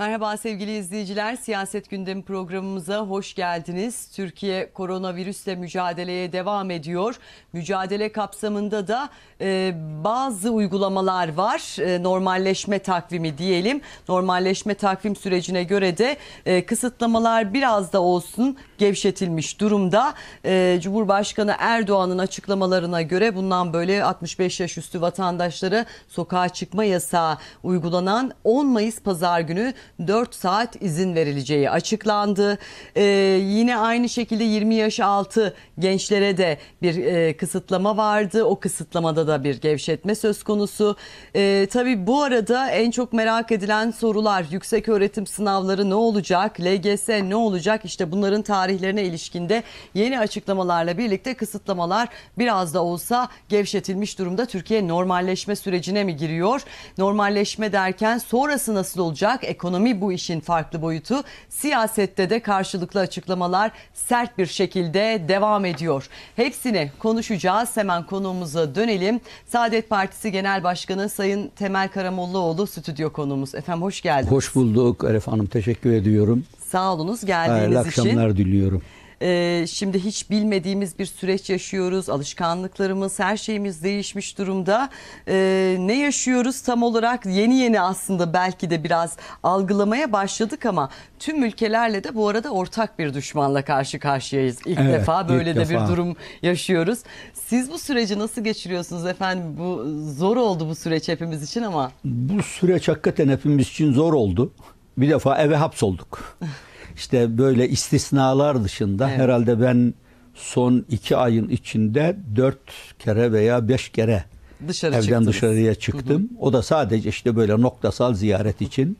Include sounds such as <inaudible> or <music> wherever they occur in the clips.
Merhaba sevgili izleyiciler. Siyaset gündemi programımıza hoş geldiniz. Türkiye koronavirüsle mücadeleye devam ediyor. Mücadele kapsamında da e, bazı uygulamalar var. E, normalleşme takvimi diyelim. Normalleşme takvim sürecine göre de e, kısıtlamalar biraz da olsun gevşetilmiş durumda. E, Cumhurbaşkanı Erdoğan'ın açıklamalarına göre bundan böyle 65 yaş üstü vatandaşlara sokağa çıkma yasağı uygulanan 10 Mayıs pazar günü 4 saat izin verileceği açıklandı. Ee, yine aynı şekilde 20 yaş altı gençlere de bir e, kısıtlama vardı. O kısıtlamada da bir gevşetme söz konusu. Ee, tabii bu arada en çok merak edilen sorular yüksek öğretim sınavları ne olacak? LGS ne olacak? İşte bunların tarihlerine ilişkinde yeni açıklamalarla birlikte kısıtlamalar biraz da olsa gevşetilmiş durumda. Türkiye normalleşme sürecine mi giriyor? Normalleşme derken sonrası nasıl olacak? Ekonomi ekonomi bu işin farklı boyutu. Siyasette de karşılıklı açıklamalar sert bir şekilde devam ediyor. Hepsini konuşacağız. Hemen konuğumuza dönelim. Saadet Partisi Genel Başkanı Sayın Temel Karamollaoğlu stüdyo konuğumuz. Efendim hoş geldiniz. Hoş bulduk Arif Hanım. Teşekkür ediyorum. Sağ olunuz geldiğiniz Hayırlı için. Hayırlı akşamlar diliyorum. E, şimdi hiç bilmediğimiz bir süreç yaşıyoruz. Alışkanlıklarımız, her şeyimiz değişmiş durumda. E, ne yaşıyoruz tam olarak yeni yeni aslında belki de biraz algılamaya başladık ama tüm ülkelerle de bu arada ortak bir düşmanla karşı karşıyayız. İlk evet, defa böyle ilk de defa. bir durum yaşıyoruz. Siz bu süreci nasıl geçiriyorsunuz efendim? Bu zor oldu bu süreç hepimiz için ama. Bu süreç hakikaten hepimiz için zor oldu. Bir defa eve hapsolduk. <laughs> İşte böyle istisnalar dışında evet. herhalde ben son iki ayın içinde dört kere veya beş kere Dışarı evden çıktınız. dışarıya çıktım. Hı hı. O da sadece işte böyle noktasal ziyaret için.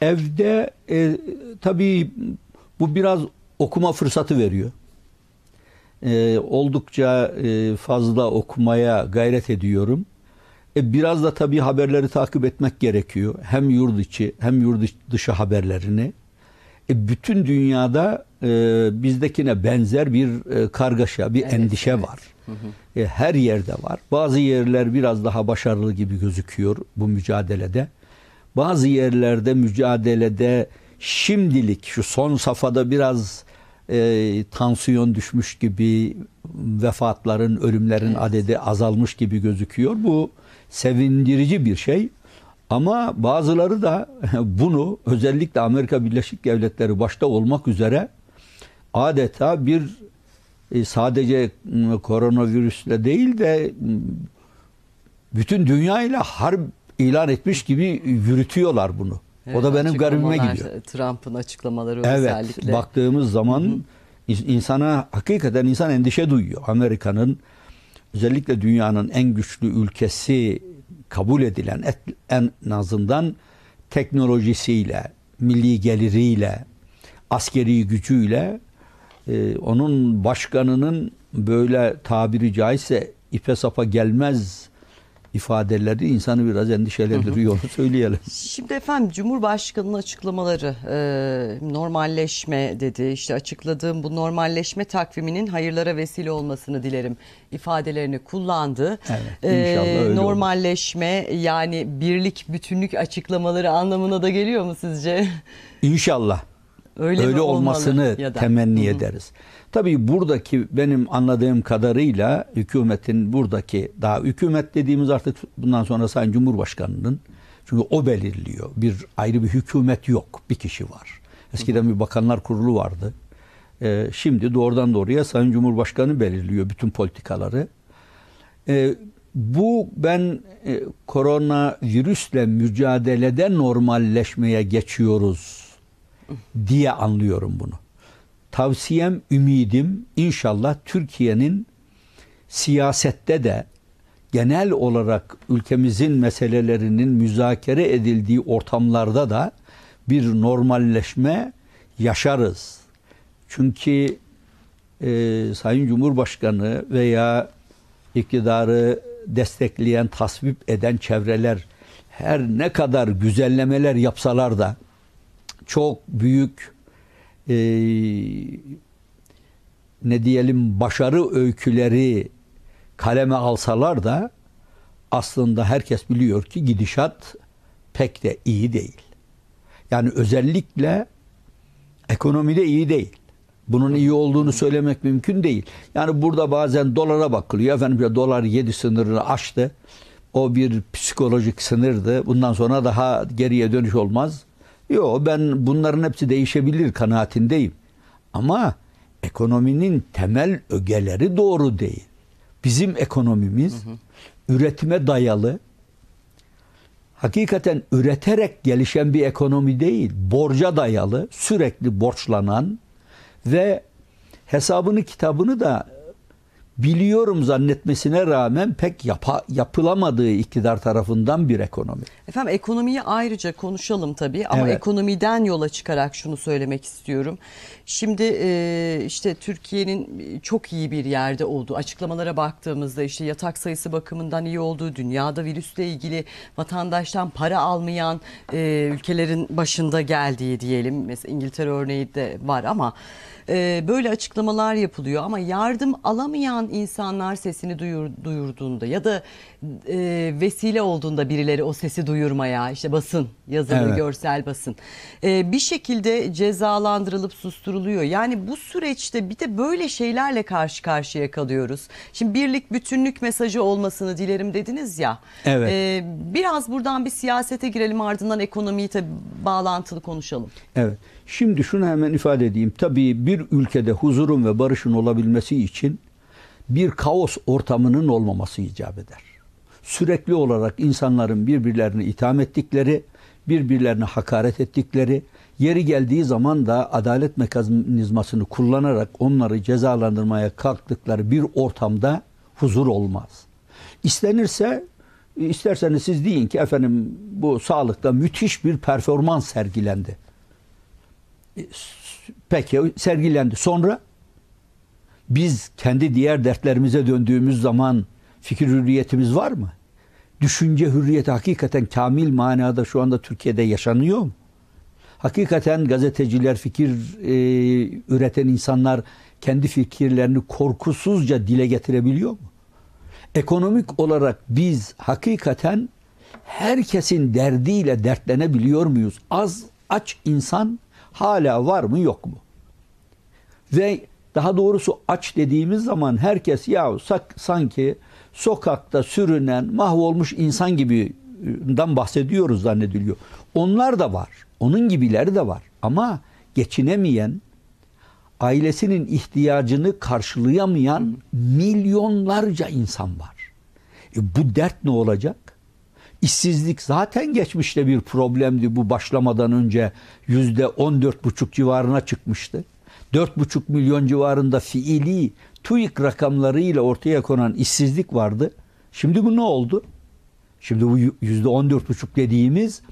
Evde e, tabii bu biraz okuma fırsatı veriyor. E, oldukça e, fazla okumaya gayret ediyorum. E, biraz da tabii haberleri takip etmek gerekiyor. Hem yurt içi hem yurt dışı haberlerini. E, bütün dünyada e, bizdekine benzer bir e, kargaşa, bir evet, endişe evet. var. Hı hı. E, her yerde var. Bazı yerler biraz daha başarılı gibi gözüküyor bu mücadelede. Bazı yerlerde mücadelede şimdilik şu son safhada biraz e, tansiyon düşmüş gibi vefatların, ölümlerin evet. adedi azalmış gibi gözüküyor. Bu sevindirici bir şey. Ama bazıları da <laughs> bunu özellikle Amerika Birleşik Devletleri başta olmak üzere adeta bir e, sadece koronavirüsle değil de bütün dünya ile harp ilan etmiş gibi yürütüyorlar bunu. Evet, o da benim garibime gidiyor. Trump'ın açıklamaları evet, özellikle. Evet baktığımız zaman Hı -hı. insana hakikaten insan endişe duyuyor. Amerika'nın özellikle dünyanın en güçlü ülkesi kabul edilen en azından teknolojisiyle, milli geliriyle, askeri gücüyle e, onun başkanının böyle tabiri caizse ife sapa gelmez ifadeleri insanı biraz endişelendiriyor. Onu söyleyelim. Şimdi efendim Cumhurbaşkanı'nın açıklamaları e, normalleşme dedi. işte açıkladığım bu normalleşme takviminin hayırlara vesile olmasını dilerim ifadelerini kullandı. Evet, e, inşallah normalleşme olur. yani birlik bütünlük açıklamaları anlamına da geliyor mu sizce? İnşallah öyle, öyle olmasını ya da. temenni hı ederiz. Tabii buradaki benim anladığım kadarıyla hükümetin buradaki daha hükümet dediğimiz artık bundan sonra Sayın Cumhurbaşkanı'nın çünkü o belirliyor. Bir ayrı bir hükümet yok. Bir kişi var. Eskiden hı bir bakanlar kurulu vardı. Ee, şimdi doğrudan doğruya Sayın Cumhurbaşkanı belirliyor bütün politikaları. Ee, bu ben e, korona virüsle mücadelede normalleşmeye geçiyoruz diye anlıyorum bunu. Tavsiyem, ümidim inşallah Türkiye'nin siyasette de genel olarak ülkemizin meselelerinin müzakere edildiği ortamlarda da bir normalleşme yaşarız. Çünkü e, Sayın Cumhurbaşkanı veya iktidarı destekleyen, tasvip eden çevreler her ne kadar güzellemeler yapsalar da çok büyük e, ne diyelim başarı öyküleri kaleme alsalar da aslında herkes biliyor ki gidişat pek de iyi değil. Yani özellikle ekonomide iyi değil. Bunun iyi olduğunu söylemek mümkün değil. Yani burada bazen dolara bakılıyor. Efendim dolar 7 sınırını aştı. O bir psikolojik sınırdı. Bundan sonra daha geriye dönüş olmaz. Yo ben bunların hepsi değişebilir kanaatindeyim. Ama ekonominin temel ögeleri doğru değil. Bizim ekonomimiz hı hı. üretime dayalı. Hakikaten üreterek gelişen bir ekonomi değil, borca dayalı, sürekli borçlanan ve hesabını kitabını da biliyorum zannetmesine rağmen pek yapa, yapılamadığı iktidar tarafından bir ekonomi. Efendim ekonomiyi ayrıca konuşalım tabii ama evet. ekonomiden yola çıkarak şunu söylemek istiyorum. Şimdi e, işte Türkiye'nin çok iyi bir yerde olduğu açıklamalara baktığımızda işte yatak sayısı bakımından iyi olduğu dünyada virüsle ilgili vatandaştan para almayan e, ülkelerin başında geldiği diyelim. Mesela İngiltere örneği de var ama ee, böyle açıklamalar yapılıyor ama yardım alamayan insanlar sesini duyur, duyurduğunda ya da e, vesile olduğunda birileri o sesi duyurmaya işte basın yazılı evet. görsel basın e, bir şekilde cezalandırılıp susturuluyor. Yani bu süreçte bir de böyle şeylerle karşı karşıya kalıyoruz. Şimdi birlik bütünlük mesajı olmasını dilerim dediniz ya. Evet. E, biraz buradan bir siyasete girelim ardından ekonomiyi tabii bağlantılı konuşalım. Evet. Şimdi şunu hemen ifade edeyim. Tabii bir ülkede huzurun ve barışın olabilmesi için bir kaos ortamının olmaması icap eder. Sürekli olarak insanların birbirlerini itham ettikleri, birbirlerine hakaret ettikleri, yeri geldiği zaman da adalet mekanizmasını kullanarak onları cezalandırmaya kalktıkları bir ortamda huzur olmaz. İstenirse isterseniz siz deyin ki efendim bu sağlıkta müthiş bir performans sergilendi. E, peki sergilendi. Sonra biz kendi diğer dertlerimize döndüğümüz zaman fikir hürriyetimiz var mı? Düşünce hürriyeti hakikaten kamil manada şu anda Türkiye'de yaşanıyor mu? Hakikaten gazeteciler, fikir e, üreten insanlar kendi fikirlerini korkusuzca dile getirebiliyor mu? Ekonomik olarak biz hakikaten herkesin derdiyle dertlenebiliyor muyuz? Az aç insan hala var mı yok mu? Ve daha doğrusu aç dediğimiz zaman herkes ya sanki sokakta sürünen, mahvolmuş insan gibi'den bahsediyoruz zannediliyor. Onlar da var. Onun gibileri de var. Ama geçinemeyen, ailesinin ihtiyacını karşılayamayan milyonlarca insan var. E bu dert ne olacak? İşsizlik zaten geçmişte bir problemdi. Bu başlamadan önce yüzde on dört buçuk civarına çıkmıştı. Dört buçuk milyon civarında fiili TÜİK rakamlarıyla ortaya konan işsizlik vardı. Şimdi bu ne oldu? Şimdi bu yüzde on dört buçuk dediğimiz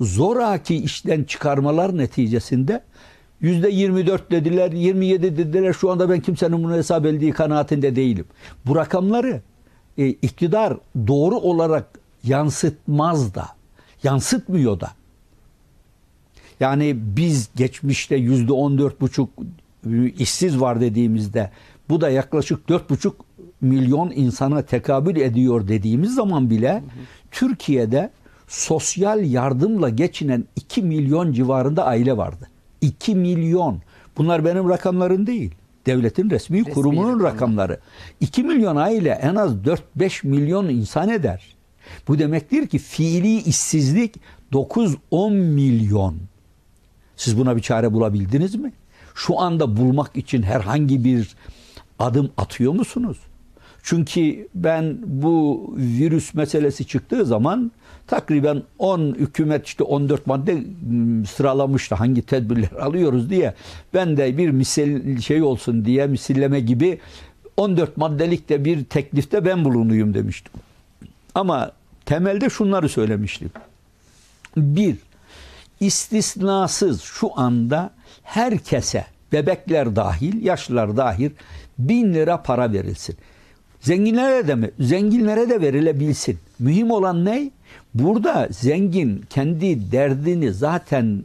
zoraki işten çıkarmalar neticesinde yüzde yirmi dört dediler, yirmi yedi dediler. Şu anda ben kimsenin bunu hesap edildiği kanaatinde değilim. Bu rakamları e, iktidar doğru olarak yansıtmaz da, yansıtmıyor da. Yani biz geçmişte yüzde on dört buçuk işsiz var dediğimizde bu da yaklaşık dört buçuk milyon insana tekabül ediyor dediğimiz zaman bile hı hı. Türkiye'de sosyal yardımla geçinen 2 milyon civarında aile vardı. 2 milyon. Bunlar benim rakamlarım değil. Devletin resmi, resmi kurumunun rakamları. 2 milyon aile en az 4-5 milyon insan eder. Bu demektir ki fiili işsizlik 9-10 milyon. Siz buna bir çare bulabildiniz mi? Şu anda bulmak için herhangi bir adım atıyor musunuz? Çünkü ben bu virüs meselesi çıktığı zaman takriben 10 hükümet işte 14 madde hmm, sıralamıştı hangi tedbirler <laughs> alıyoruz diye. Ben de bir misil şey olsun diye misilleme gibi 14 maddelik de bir teklifte ben bulunuyum demiştim. Ama Temelde şunları söylemiştim. Bir, istisnasız şu anda herkese, bebekler dahil, yaşlılar dahil bin lira para verilsin. Zenginlere de mi? Zenginlere de verilebilsin. Mühim olan ne? Burada zengin kendi derdini zaten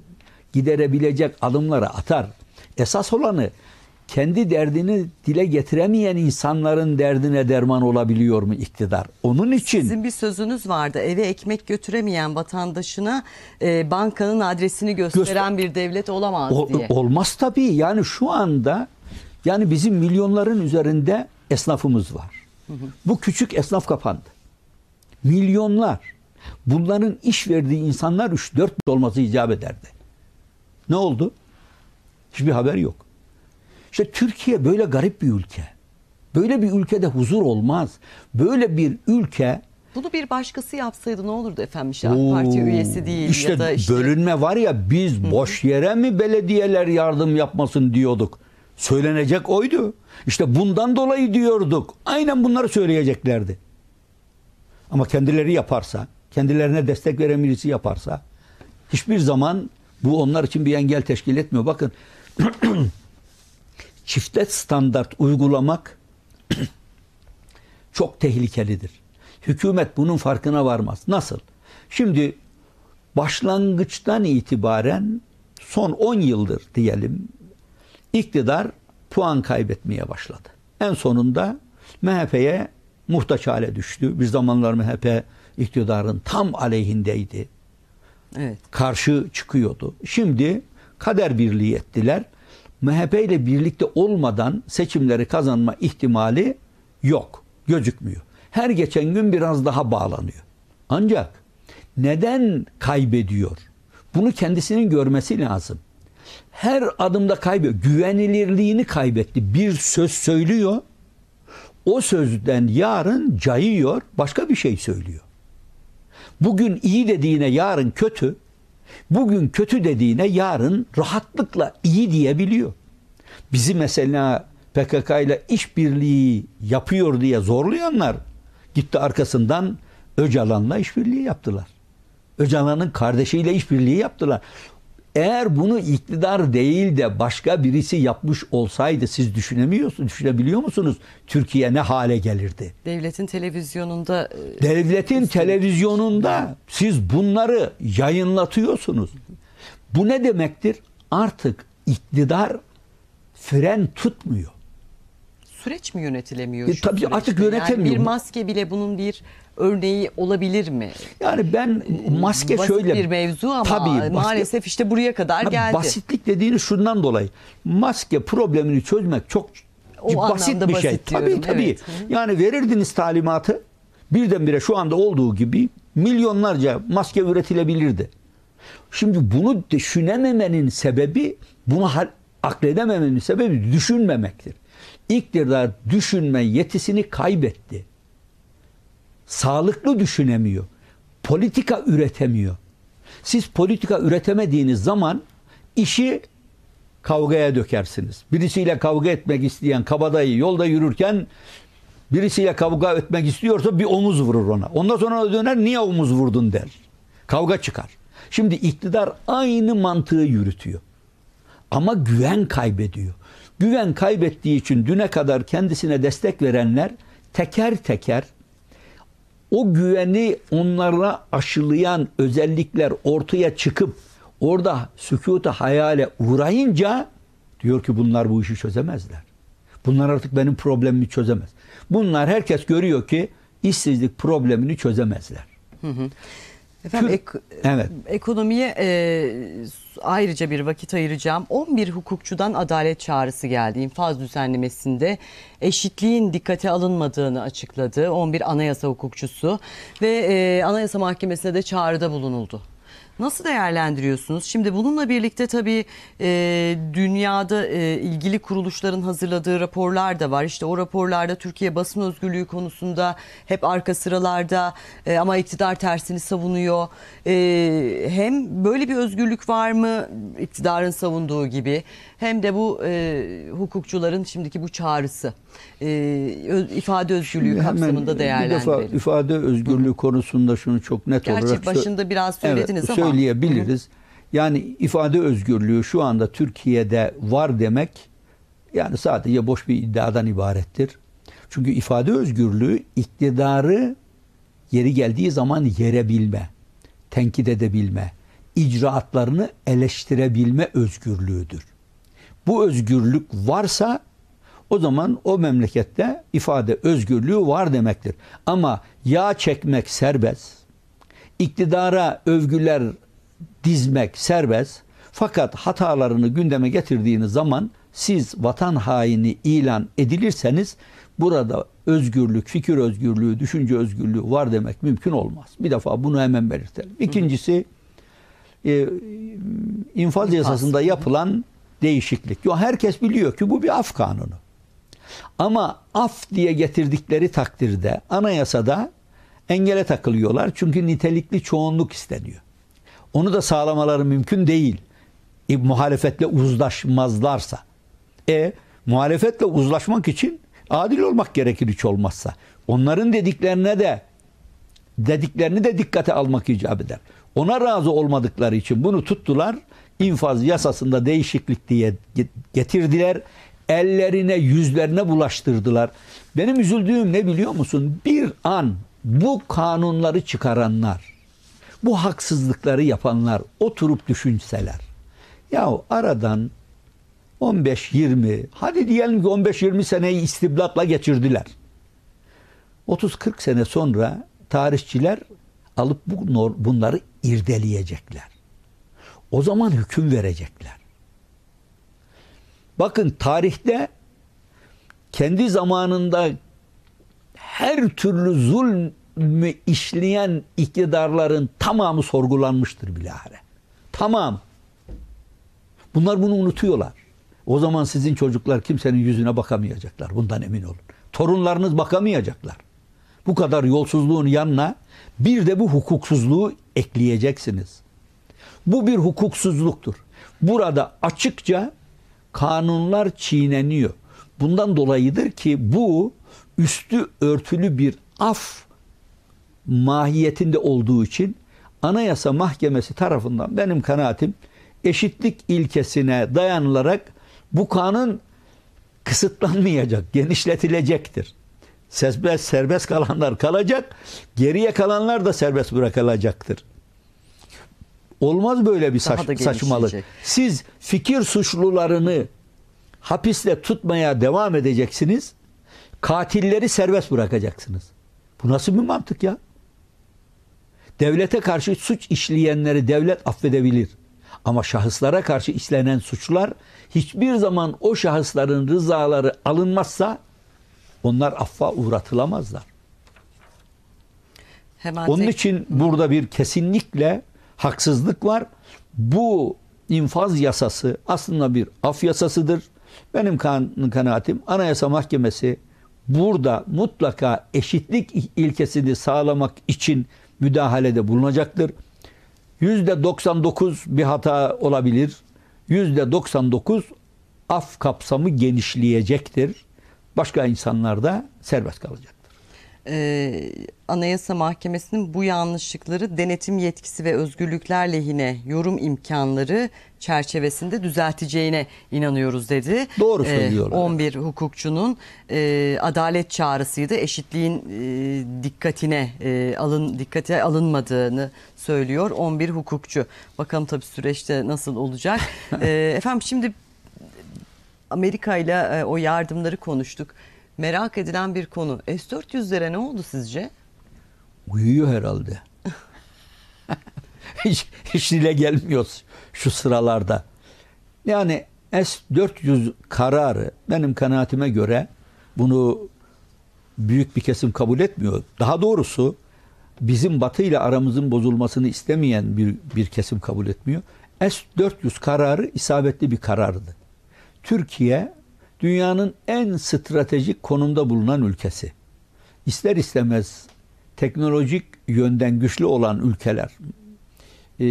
giderebilecek adımları atar. Esas olanı kendi derdini dile getiremeyen insanların derdine derman olabiliyor mu iktidar? Onun için... Sizin bir sözünüz vardı. Eve ekmek götüremeyen vatandaşına e, bankanın adresini gösteren göster bir devlet olamaz o, diye. Olmaz tabii. Yani şu anda yani bizim milyonların üzerinde esnafımız var. Hı hı. Bu küçük esnaf kapandı. Milyonlar. Bunların iş verdiği insanlar 3-4 olması icap ederdi. Ne oldu? Hiçbir haber yok. İşte Türkiye böyle garip bir ülke. Böyle bir ülkede huzur olmaz. Böyle bir ülke bunu bir başkası yapsaydı ne olurdu efendim işte Oo, parti üyesi değil işte ya da işte bölünme var ya biz Hı-hı. boş yere mi belediyeler yardım yapmasın diyorduk. Söylenecek oydu. İşte bundan dolayı diyorduk. Aynen bunları söyleyeceklerdi. Ama kendileri yaparsa, kendilerine destek veren birisi yaparsa hiçbir zaman bu onlar için bir engel teşkil etmiyor. Bakın <clears throat> çiftet standart uygulamak <clears throat> çok tehlikelidir. Hükümet bunun farkına varmaz. Nasıl? Şimdi başlangıçtan itibaren son 10 yıldır diyelim iktidar puan kaybetmeye başladı. En sonunda MHP'ye muhtaç hale düştü. Bir zamanlar MHP iktidarın tam aleyhindeydi. Evet. Karşı çıkıyordu. Şimdi kader birliği ettiler. MHP ile birlikte olmadan seçimleri kazanma ihtimali yok. Gözükmüyor. Her geçen gün biraz daha bağlanıyor. Ancak neden kaybediyor? Bunu kendisinin görmesi lazım. Her adımda kaybediyor. Güvenilirliğini kaybetti. Bir söz söylüyor. O sözden yarın cayıyor. Başka bir şey söylüyor. Bugün iyi dediğine yarın kötü Bugün kötü dediğine yarın rahatlıkla iyi diyebiliyor. Bizi mesela PKK ile işbirliği yapıyor diye zorlayanlar gitti arkasından Öcalan'la işbirliği yaptılar. Öcalan'ın kardeşiyle işbirliği yaptılar. Eğer bunu iktidar değil de başka birisi yapmış olsaydı siz düşünemiyorsunuz, düşünebiliyor musunuz? Türkiye ne hale gelirdi? Devletin televizyonunda e, Devletin üstelik. televizyonunda siz bunları yayınlatıyorsunuz. Bu ne demektir? Artık iktidar fren tutmuyor süreç mi yönetilemiyor? E, tabii süreçte? artık yönetemiyor. Yani bir maske bile bunun bir örneği olabilir mi? Yani ben hmm, maske Basit şöyle bir mevzu ama tabii, maalesef işte buraya kadar geldi. Basitlik dediğini şundan dolayı. Maske problemini çözmek çok o basit bir şey. Basit tabii tabii. Evet. Yani verirdiniz talimatı birdenbire şu anda olduğu gibi milyonlarca maske üretilebilirdi. Şimdi bunu düşünememenin sebebi, bunu akledememenin sebebi düşünmemektir iktidar düşünme yetisini kaybetti. Sağlıklı düşünemiyor. Politika üretemiyor. Siz politika üretemediğiniz zaman işi kavgaya dökersiniz. Birisiyle kavga etmek isteyen kabadayı yolda yürürken birisiyle kavga etmek istiyorsa bir omuz vurur ona. Ondan sonra döner niye omuz vurdun der. Kavga çıkar. Şimdi iktidar aynı mantığı yürütüyor. Ama güven kaybediyor. Güven kaybettiği için düne kadar kendisine destek verenler teker teker o güveni onlara aşılayan özellikler ortaya çıkıp orada sükuta hayale uğrayınca diyor ki bunlar bu işi çözemezler. Bunlar artık benim problemimi çözemez. Bunlar herkes görüyor ki işsizlik problemini çözemezler. Hı hı. Efendim ek, evet. ekonomiye e, ayrıca bir vakit ayıracağım. 11 hukukçudan adalet çağrısı geldi. İnfaz düzenlemesinde eşitliğin dikkate alınmadığını açıkladı 11 anayasa hukukçusu ve e, Anayasa Mahkemesi'ne de çağrıda bulunuldu. Nasıl değerlendiriyorsunuz? Şimdi bununla birlikte tabii e, dünyada e, ilgili kuruluşların hazırladığı raporlar da var. İşte o raporlarda Türkiye basın özgürlüğü konusunda hep arka sıralarda e, ama iktidar tersini savunuyor. E, hem böyle bir özgürlük var mı iktidarın savunduğu gibi? hem de bu e, hukukçuların şimdiki bu çağrısı e, ifade özgürlüğü Şimdi kapsamında değerlendirelim. İfade özgürlüğü Hı. konusunda şunu çok net Gerçi olarak başında biraz söylediniz evet, ama söyleyebiliriz. Hı. Yani ifade özgürlüğü şu anda Türkiye'de var demek yani sadece boş bir iddiadan ibarettir. Çünkü ifade özgürlüğü iktidarı yeri geldiği zaman yerebilme, tenkit edebilme, icraatlarını eleştirebilme özgürlüğüdür bu özgürlük varsa o zaman o memlekette ifade özgürlüğü var demektir. Ama yağ çekmek serbest, iktidara övgüler dizmek serbest fakat hatalarını gündeme getirdiğiniz zaman siz vatan haini ilan edilirseniz burada özgürlük, fikir özgürlüğü, düşünce özgürlüğü var demek mümkün olmaz. Bir defa bunu hemen belirtelim. İkincisi e, infaz yasasında yapılan değişiklik. Yo herkes biliyor ki bu bir af kanunu. Ama af diye getirdikleri takdirde anayasada engele takılıyorlar. Çünkü nitelikli çoğunluk isteniyor. Onu da sağlamaları mümkün değil. E, muhalefetle uzlaşmazlarsa. E muhalefetle uzlaşmak için adil olmak gerekir hiç olmazsa. Onların dediklerine de dediklerini de dikkate almak icap eder. Ona razı olmadıkları için bunu tuttular infaz yasasında değişiklik diye getirdiler. Ellerine yüzlerine bulaştırdılar. Benim üzüldüğüm ne biliyor musun? Bir an bu kanunları çıkaranlar, bu haksızlıkları yapanlar oturup düşünseler. ya aradan 15-20 hadi diyelim ki 15-20 seneyi istiblatla geçirdiler. 30-40 sene sonra tarihçiler alıp bunları irdeleyecekler. O zaman hüküm verecekler. Bakın tarihte kendi zamanında her türlü zulmü işleyen iktidarların tamamı sorgulanmıştır bilahare. Tamam. Bunlar bunu unutuyorlar. O zaman sizin çocuklar kimsenin yüzüne bakamayacaklar. Bundan emin olun. Torunlarınız bakamayacaklar. Bu kadar yolsuzluğun yanına bir de bu hukuksuzluğu ekleyeceksiniz. Bu bir hukuksuzluktur. Burada açıkça kanunlar çiğneniyor. Bundan dolayıdır ki bu üstü örtülü bir af mahiyetinde olduğu için Anayasa Mahkemesi tarafından benim kanaatim eşitlik ilkesine dayanılarak bu kanun kısıtlanmayacak, genişletilecektir. Serbest, serbest kalanlar kalacak, geriye kalanlar da serbest bırakılacaktır. Olmaz böyle bir saç, saçmalık. Siz fikir suçlularını hapiste tutmaya devam edeceksiniz. Katilleri serbest bırakacaksınız. Bu nasıl bir mantık ya? Devlete karşı suç işleyenleri devlet affedebilir. Ama şahıslara karşı işlenen suçlar hiçbir zaman o şahısların rızaları alınmazsa onlar affa uğratılamazlar. Hemen Onun için burada bir kesinlikle haksızlık var. Bu infaz yasası aslında bir af yasasıdır. Benim kan kanaatim Anayasa Mahkemesi burada mutlaka eşitlik ilkesini sağlamak için müdahalede bulunacaktır. %99 bir hata olabilir. %99 af kapsamı genişleyecektir. Başka insanlar da serbest kalacak e, Anayasa Mahkemesi'nin bu yanlışlıkları denetim yetkisi ve özgürlükler lehine yorum imkanları çerçevesinde düzelteceğine inanıyoruz dedi. Doğru e, söylüyorlar. E, 11 hukukçunun e, adalet çağrısıydı. Eşitliğin e, dikkatine e, alın dikkate alınmadığını söylüyor 11 hukukçu. Bakalım tabii süreçte nasıl olacak. <laughs> e, efendim şimdi Amerika ile e, o yardımları konuştuk merak edilen bir konu. S-400'lere ne oldu sizce? Uyuyor herhalde. <laughs> hiç, hiç dile gelmiyoruz şu sıralarda. Yani S-400 kararı benim kanaatime göre bunu büyük bir kesim kabul etmiyor. Daha doğrusu bizim Batı ile aramızın bozulmasını istemeyen bir, bir kesim kabul etmiyor. S-400 kararı isabetli bir karardı. Türkiye dünyanın en stratejik konumda bulunan ülkesi. İster istemez teknolojik yönden güçlü olan ülkeler, e,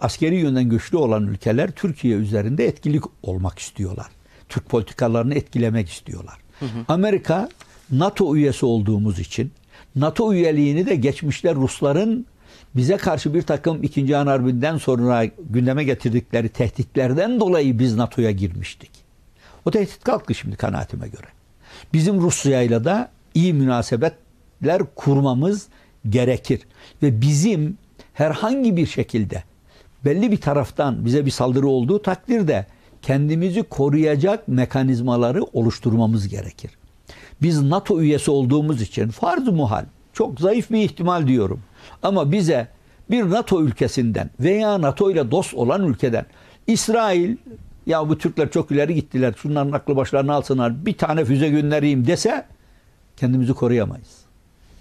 askeri yönden güçlü olan ülkeler Türkiye üzerinde etkilik olmak istiyorlar. Türk politikalarını etkilemek istiyorlar. Hı hı. Amerika NATO üyesi olduğumuz için NATO üyeliğini de geçmişte Rusların bize karşı bir takım ikinci An Harbi'nden sonra gündeme getirdikleri tehditlerden dolayı biz NATO'ya girmiştik. O tehdit kalktı şimdi kanaatime göre. Bizim Rusya'yla da iyi münasebetler kurmamız gerekir. Ve bizim herhangi bir şekilde belli bir taraftan bize bir saldırı olduğu takdirde kendimizi koruyacak mekanizmaları oluşturmamız gerekir. Biz NATO üyesi olduğumuz için farz muhal, çok zayıf bir ihtimal diyorum. Ama bize bir NATO ülkesinden veya NATO ile dost olan ülkeden İsrail ya bu Türkler çok ileri gittiler şunların aklı başlarına alsınlar bir tane füze göndereyim dese kendimizi koruyamayız.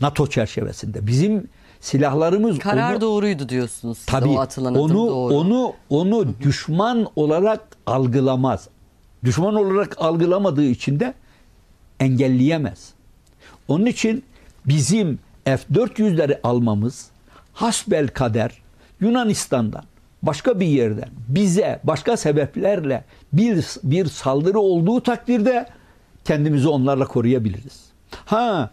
NATO çerçevesinde bizim silahlarımız karar onu, doğruydu diyorsunuz. Tabii o atılan onu doğru. onu onu Hı düşman olarak algılamaz. Düşman olarak algılamadığı için de engelleyemez. Onun için bizim F400'leri almamız hasbel kader Yunanistan'dan başka bir yerden bize başka sebeplerle bir, bir saldırı olduğu takdirde kendimizi onlarla koruyabiliriz. Ha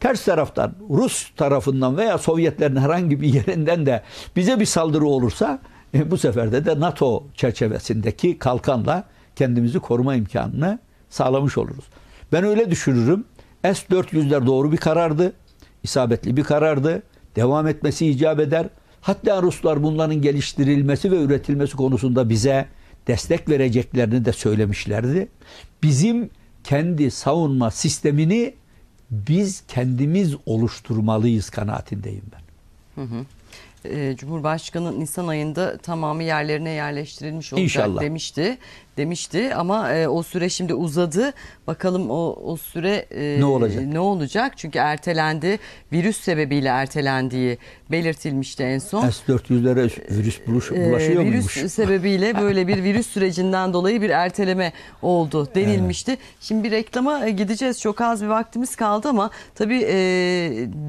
ters taraftan Rus tarafından veya Sovyetlerin herhangi bir yerinden de bize bir saldırı olursa e, bu sefer de, NATO çerçevesindeki kalkanla kendimizi koruma imkanını sağlamış oluruz. Ben öyle düşünürüm. S-400'ler doğru bir karardı. isabetli bir karardı. Devam etmesi icap eder. Hatta Ruslar bunların geliştirilmesi ve üretilmesi konusunda bize destek vereceklerini de söylemişlerdi. Bizim kendi savunma sistemini biz kendimiz oluşturmalıyız kanaatindeyim ben. Hı hı. Ee, Cumhurbaşkanı Nisan ayında tamamı yerlerine yerleştirilmiş olacak İnşallah. demişti demişti ama e, o süre şimdi uzadı. Bakalım o o süre e, ne olacak? Ne olacak? Çünkü ertelendi. Virüs sebebiyle ertelendiği belirtilmişti en son. S400'lere e, virüs buluş, e, bulaşıyor e, virüs muymuş? Virüs <laughs> sebebiyle böyle bir virüs sürecinden dolayı bir erteleme oldu denilmişti. Evet. Şimdi bir reklama e, gideceğiz. Çok az bir vaktimiz kaldı ama tabii e,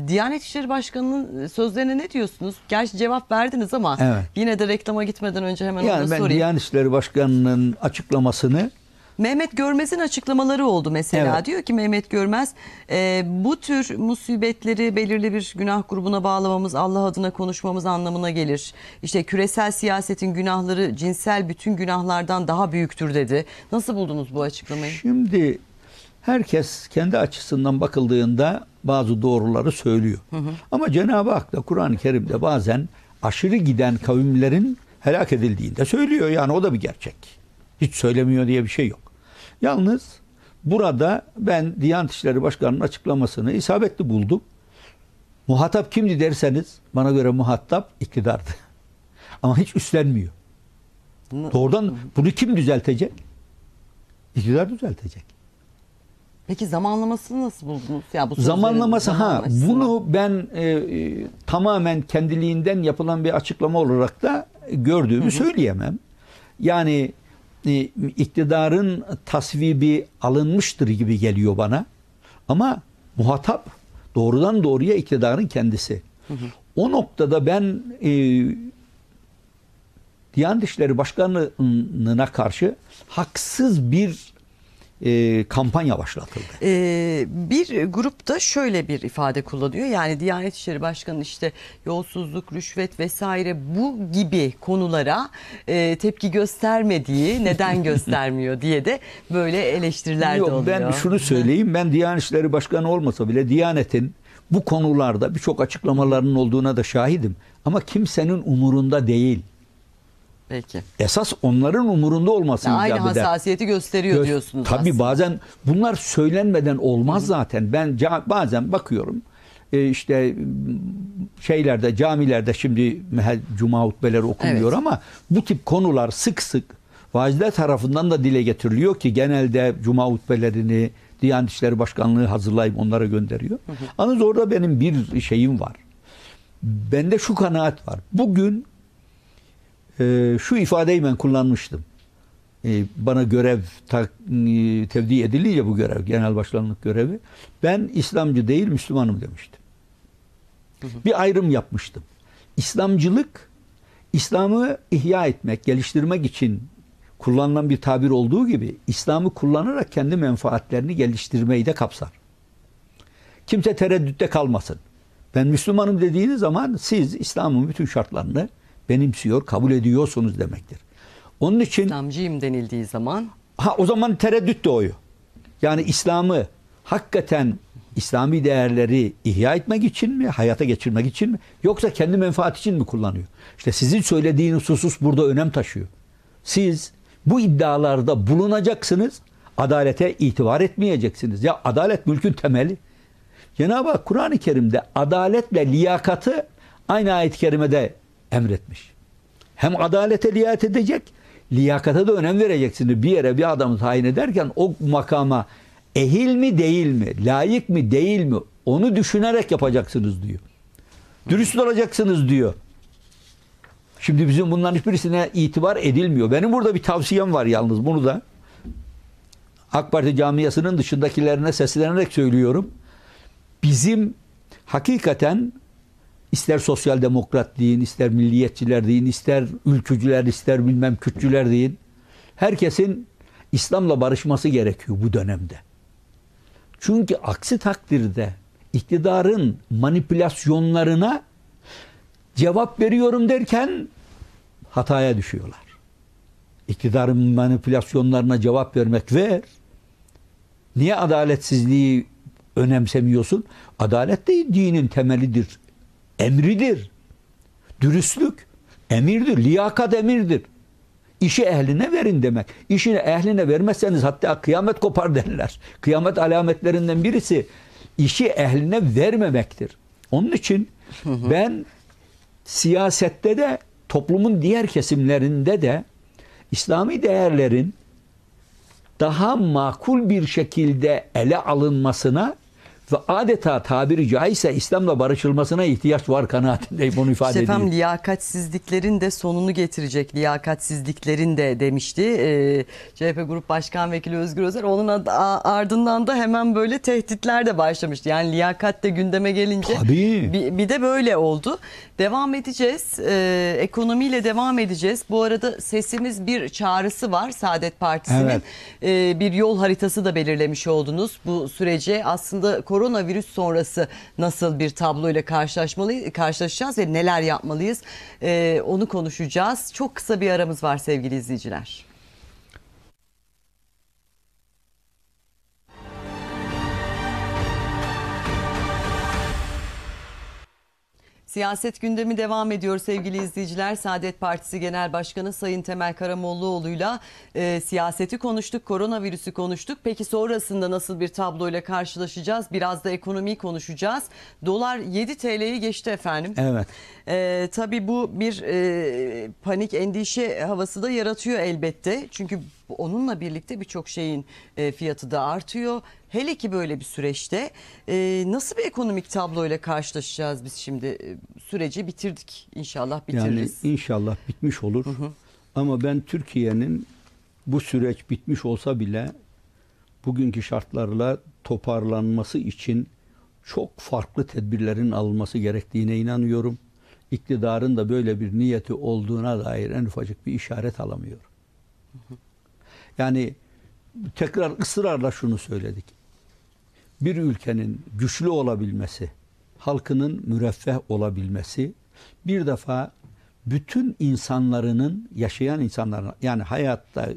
Diyanet İşleri Başkanı'nın sözlerine ne diyorsunuz? Gerçi cevap verdiniz ama evet. yine de reklama gitmeden önce hemen yani onu sorayım. Yani ben Diyanet İşleri Başkanı'nın açık açıklamasını Mehmet Görmez'in açıklamaları oldu mesela. Evet. Diyor ki Mehmet Görmez e, bu tür musibetleri belirli bir günah grubuna bağlamamız Allah adına konuşmamız anlamına gelir. İşte küresel siyasetin günahları cinsel bütün günahlardan daha büyüktür dedi. Nasıl buldunuz bu açıklamayı? Şimdi herkes kendi açısından bakıldığında bazı doğruları söylüyor. Hı hı. Ama Cenab-ı Hak da Kur'an-ı Kerim'de bazen aşırı giden kavimlerin helak edildiğinde söylüyor. Yani o da bir gerçek. Hiç söylemiyor diye bir şey yok. Yalnız burada ben Diyanet İşleri Başkanı'nın açıklamasını isabetli buldum. Muhatap kimdi derseniz bana göre muhatap iktidardı. <laughs> Ama hiç üstlenmiyor. Bunu, Doğrudan bunu kim düzeltecek? İktidar düzeltecek. Peki zamanlamasını nasıl buldunuz? Ya bu zamanlaması ha bunu ben e, e, tamamen kendiliğinden yapılan bir açıklama olarak da gördüğümü söyleyemem. Yani Hani iktidarın tasvibi alınmıştır gibi geliyor bana. Ama muhatap doğrudan doğruya iktidarın kendisi. Hı hı. O noktada ben e, Diyanet İşleri Başkanı'na karşı haksız bir e, kampanya başlatıldı. Ee, bir grupta şöyle bir ifade kullanıyor. Yani Diyanet İşleri Başkanı işte yolsuzluk, rüşvet vesaire bu gibi konulara e, tepki göstermediği neden göstermiyor <laughs> diye de böyle eleştiriler Yok, de oluyor. Ben şunu söyleyeyim. Ben Diyanet İşleri Başkanı olmasa bile Diyanet'in bu konularda birçok açıklamalarının olduğuna da şahidim. Ama kimsenin umurunda değil. Peki. Esas onların umurunda olması yani icap eder. Aynı hassasiyeti gösteriyor Gö diyorsunuz. Tabii aslında. bazen bunlar söylenmeden olmaz Hı -hı. zaten. Ben bazen bakıyorum e, işte şeylerde camilerde şimdi cuma hutbeleri okunuyor evet. ama bu tip konular sık sık vaciler tarafından da dile getiriliyor ki genelde cuma hutbelerini Diyanet İşleri Başkanlığı hazırlayıp onlara gönderiyor. Hı hı. Anız orada benim bir şeyim var. Bende şu kanaat var. Bugün ee, şu ifadeyi ben kullanmıştım. Ee, bana görev e, tevdi edilince bu görev, genel başkanlık görevi. Ben İslamcı değil Müslümanım demiştim. Bir ayrım yapmıştım. İslamcılık, İslam'ı ihya etmek, geliştirmek için kullanılan bir tabir olduğu gibi İslam'ı kullanarak kendi menfaatlerini geliştirmeyi de kapsar. Kimse tereddütte kalmasın. Ben Müslümanım dediğiniz zaman siz İslam'ın bütün şartlarını benimsiyor, kabul ediyorsunuz demektir. Onun için... İslamcıyım denildiği zaman... Ha o zaman tereddüt doğuyor. Yani İslam'ı hakikaten İslami değerleri ihya etmek için mi, hayata geçirmek için mi yoksa kendi menfaat için mi kullanıyor? İşte sizin söylediğiniz husus burada önem taşıyor. Siz bu iddialarda bulunacaksınız, adalete itibar etmeyeceksiniz. Ya adalet mülkün temeli. Cenab-ı Hak Kur'an-ı Kerim'de adaletle liyakatı aynı ayet-i kerimede emretmiş. Hem adalete liyat edecek, liyakata da önem vereceksiniz. Bir yere bir adamı tayin ederken o makama ehil mi değil mi, layık mı değil mi onu düşünerek yapacaksınız diyor. Dürüst olacaksınız diyor. Şimdi bizim bunların hiçbirisine itibar edilmiyor. Benim burada bir tavsiyem var yalnız bunu da. AK Parti camiasının dışındakilerine seslenerek söylüyorum. Bizim hakikaten ister sosyal demokrat deyin, ister milliyetçiler deyin, ister ülkücüler, ister bilmem Kürtçüler deyin. Herkesin İslam'la barışması gerekiyor bu dönemde. Çünkü aksi takdirde iktidarın manipülasyonlarına cevap veriyorum derken hataya düşüyorlar. İktidarın manipülasyonlarına cevap vermek ver. Niye adaletsizliği önemsemiyorsun? Adalet de dinin temelidir emridir. Dürüstlük emirdir. Liyakat emirdir. İşi ehline verin demek. İşini ehline vermezseniz hatta kıyamet kopar derler. Kıyamet alametlerinden birisi işi ehline vermemektir. Onun için ben siyasette de toplumun diğer kesimlerinde de İslami değerlerin daha makul bir şekilde ele alınmasına ve adeta tabiri caizse İslam'la barışılmasına ihtiyaç var kanaatindeyim bunu ifade işte edeyim. Efendim liyakatsizliklerin de sonunu getirecek liyakatsizliklerin de demişti ee, CHP Grup Başkan Vekili Özgür Özel. Onun ardından da hemen böyle tehditler de başlamıştı. Yani liyakat de gündeme gelince Tabii. Bir, bir de böyle oldu. Devam edeceğiz. Ee, ekonomiyle devam edeceğiz. Bu arada sesimiz bir çağrısı var Saadet Partisi'nin. Evet. Ee, bir yol haritası da belirlemiş oldunuz. Bu sürece aslında koronavirüs sonrası nasıl bir tabloyla karşılaşmalıyız, karşılaşacağız ve neler yapmalıyız? onu konuşacağız. Çok kısa bir aramız var sevgili izleyiciler. Siyaset gündemi devam ediyor sevgili izleyiciler. Saadet Partisi Genel Başkanı Sayın Temel Karamollaoğlu'yla e, siyaseti konuştuk, koronavirüsü konuştuk. Peki sonrasında nasıl bir tabloyla karşılaşacağız? Biraz da ekonomiyi konuşacağız. Dolar 7 TL'yi geçti efendim. Evet. E, tabii bu bir e, panik endişe havası da yaratıyor elbette. Çünkü onunla birlikte birçok şeyin e, fiyatı da artıyor. Hele ki böyle bir süreçte e, nasıl bir ekonomik tabloyla karşılaşacağız biz şimdi? E, süreci bitirdik. inşallah bitiririz. Yani inşallah bitmiş olur. Hı hı. Ama ben Türkiye'nin bu süreç bitmiş olsa bile bugünkü şartlarla toparlanması için çok farklı tedbirlerin alınması gerektiğine inanıyorum. İktidarın da böyle bir niyeti olduğuna dair en ufacık bir işaret alamıyorum. Hı hı. Yani tekrar ısrarla şunu söyledik. Bir ülkenin güçlü olabilmesi, halkının müreffeh olabilmesi, bir defa bütün insanların, yaşayan insanların, yani hayatta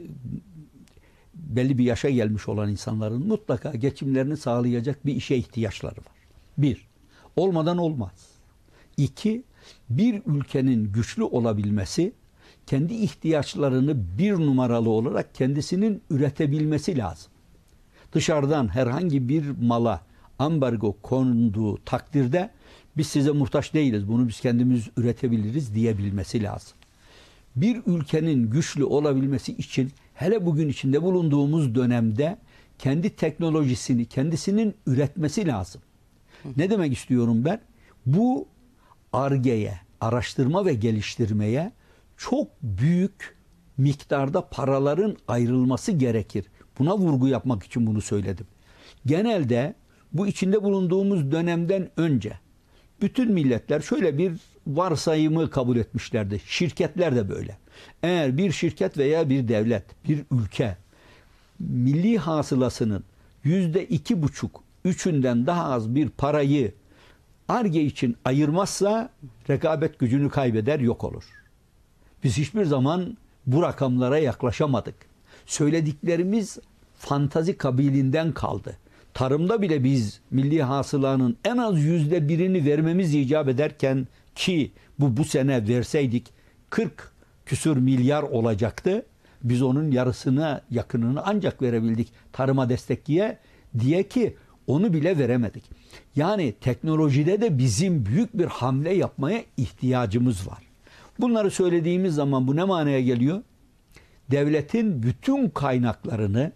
belli bir yaşa gelmiş olan insanların mutlaka geçimlerini sağlayacak bir işe ihtiyaçları var. Bir, olmadan olmaz. İki, bir ülkenin güçlü olabilmesi kendi ihtiyaçlarını bir numaralı olarak kendisinin üretebilmesi lazım. Dışarıdan herhangi bir mala ambargo konduğu takdirde biz size muhtaç değiliz, bunu biz kendimiz üretebiliriz diyebilmesi lazım. Bir ülkenin güçlü olabilmesi için hele bugün içinde bulunduğumuz dönemde kendi teknolojisini kendisinin üretmesi lazım. Ne demek istiyorum ben? Bu argeye, araştırma ve geliştirmeye çok büyük miktarda paraların ayrılması gerekir. Buna vurgu yapmak için bunu söyledim. Genelde bu içinde bulunduğumuz dönemden önce bütün milletler şöyle bir varsayımı kabul etmişlerdi. Şirketler de böyle. Eğer bir şirket veya bir devlet, bir ülke milli hasılasının yüzde iki buçuk, üçünden daha az bir parayı ARGE için ayırmazsa rekabet gücünü kaybeder, yok olur. Biz hiçbir zaman bu rakamlara yaklaşamadık. Söylediklerimiz fantazi kabilinden kaldı. Tarımda bile biz milli hasılanın en az yüzde birini vermemiz icap ederken ki bu bu sene verseydik 40 küsür milyar olacaktı. Biz onun yarısına yakınını ancak verebildik tarıma destek diye, diye ki onu bile veremedik. Yani teknolojide de bizim büyük bir hamle yapmaya ihtiyacımız var. Bunları söylediğimiz zaman bu ne manaya geliyor? Devletin bütün kaynaklarını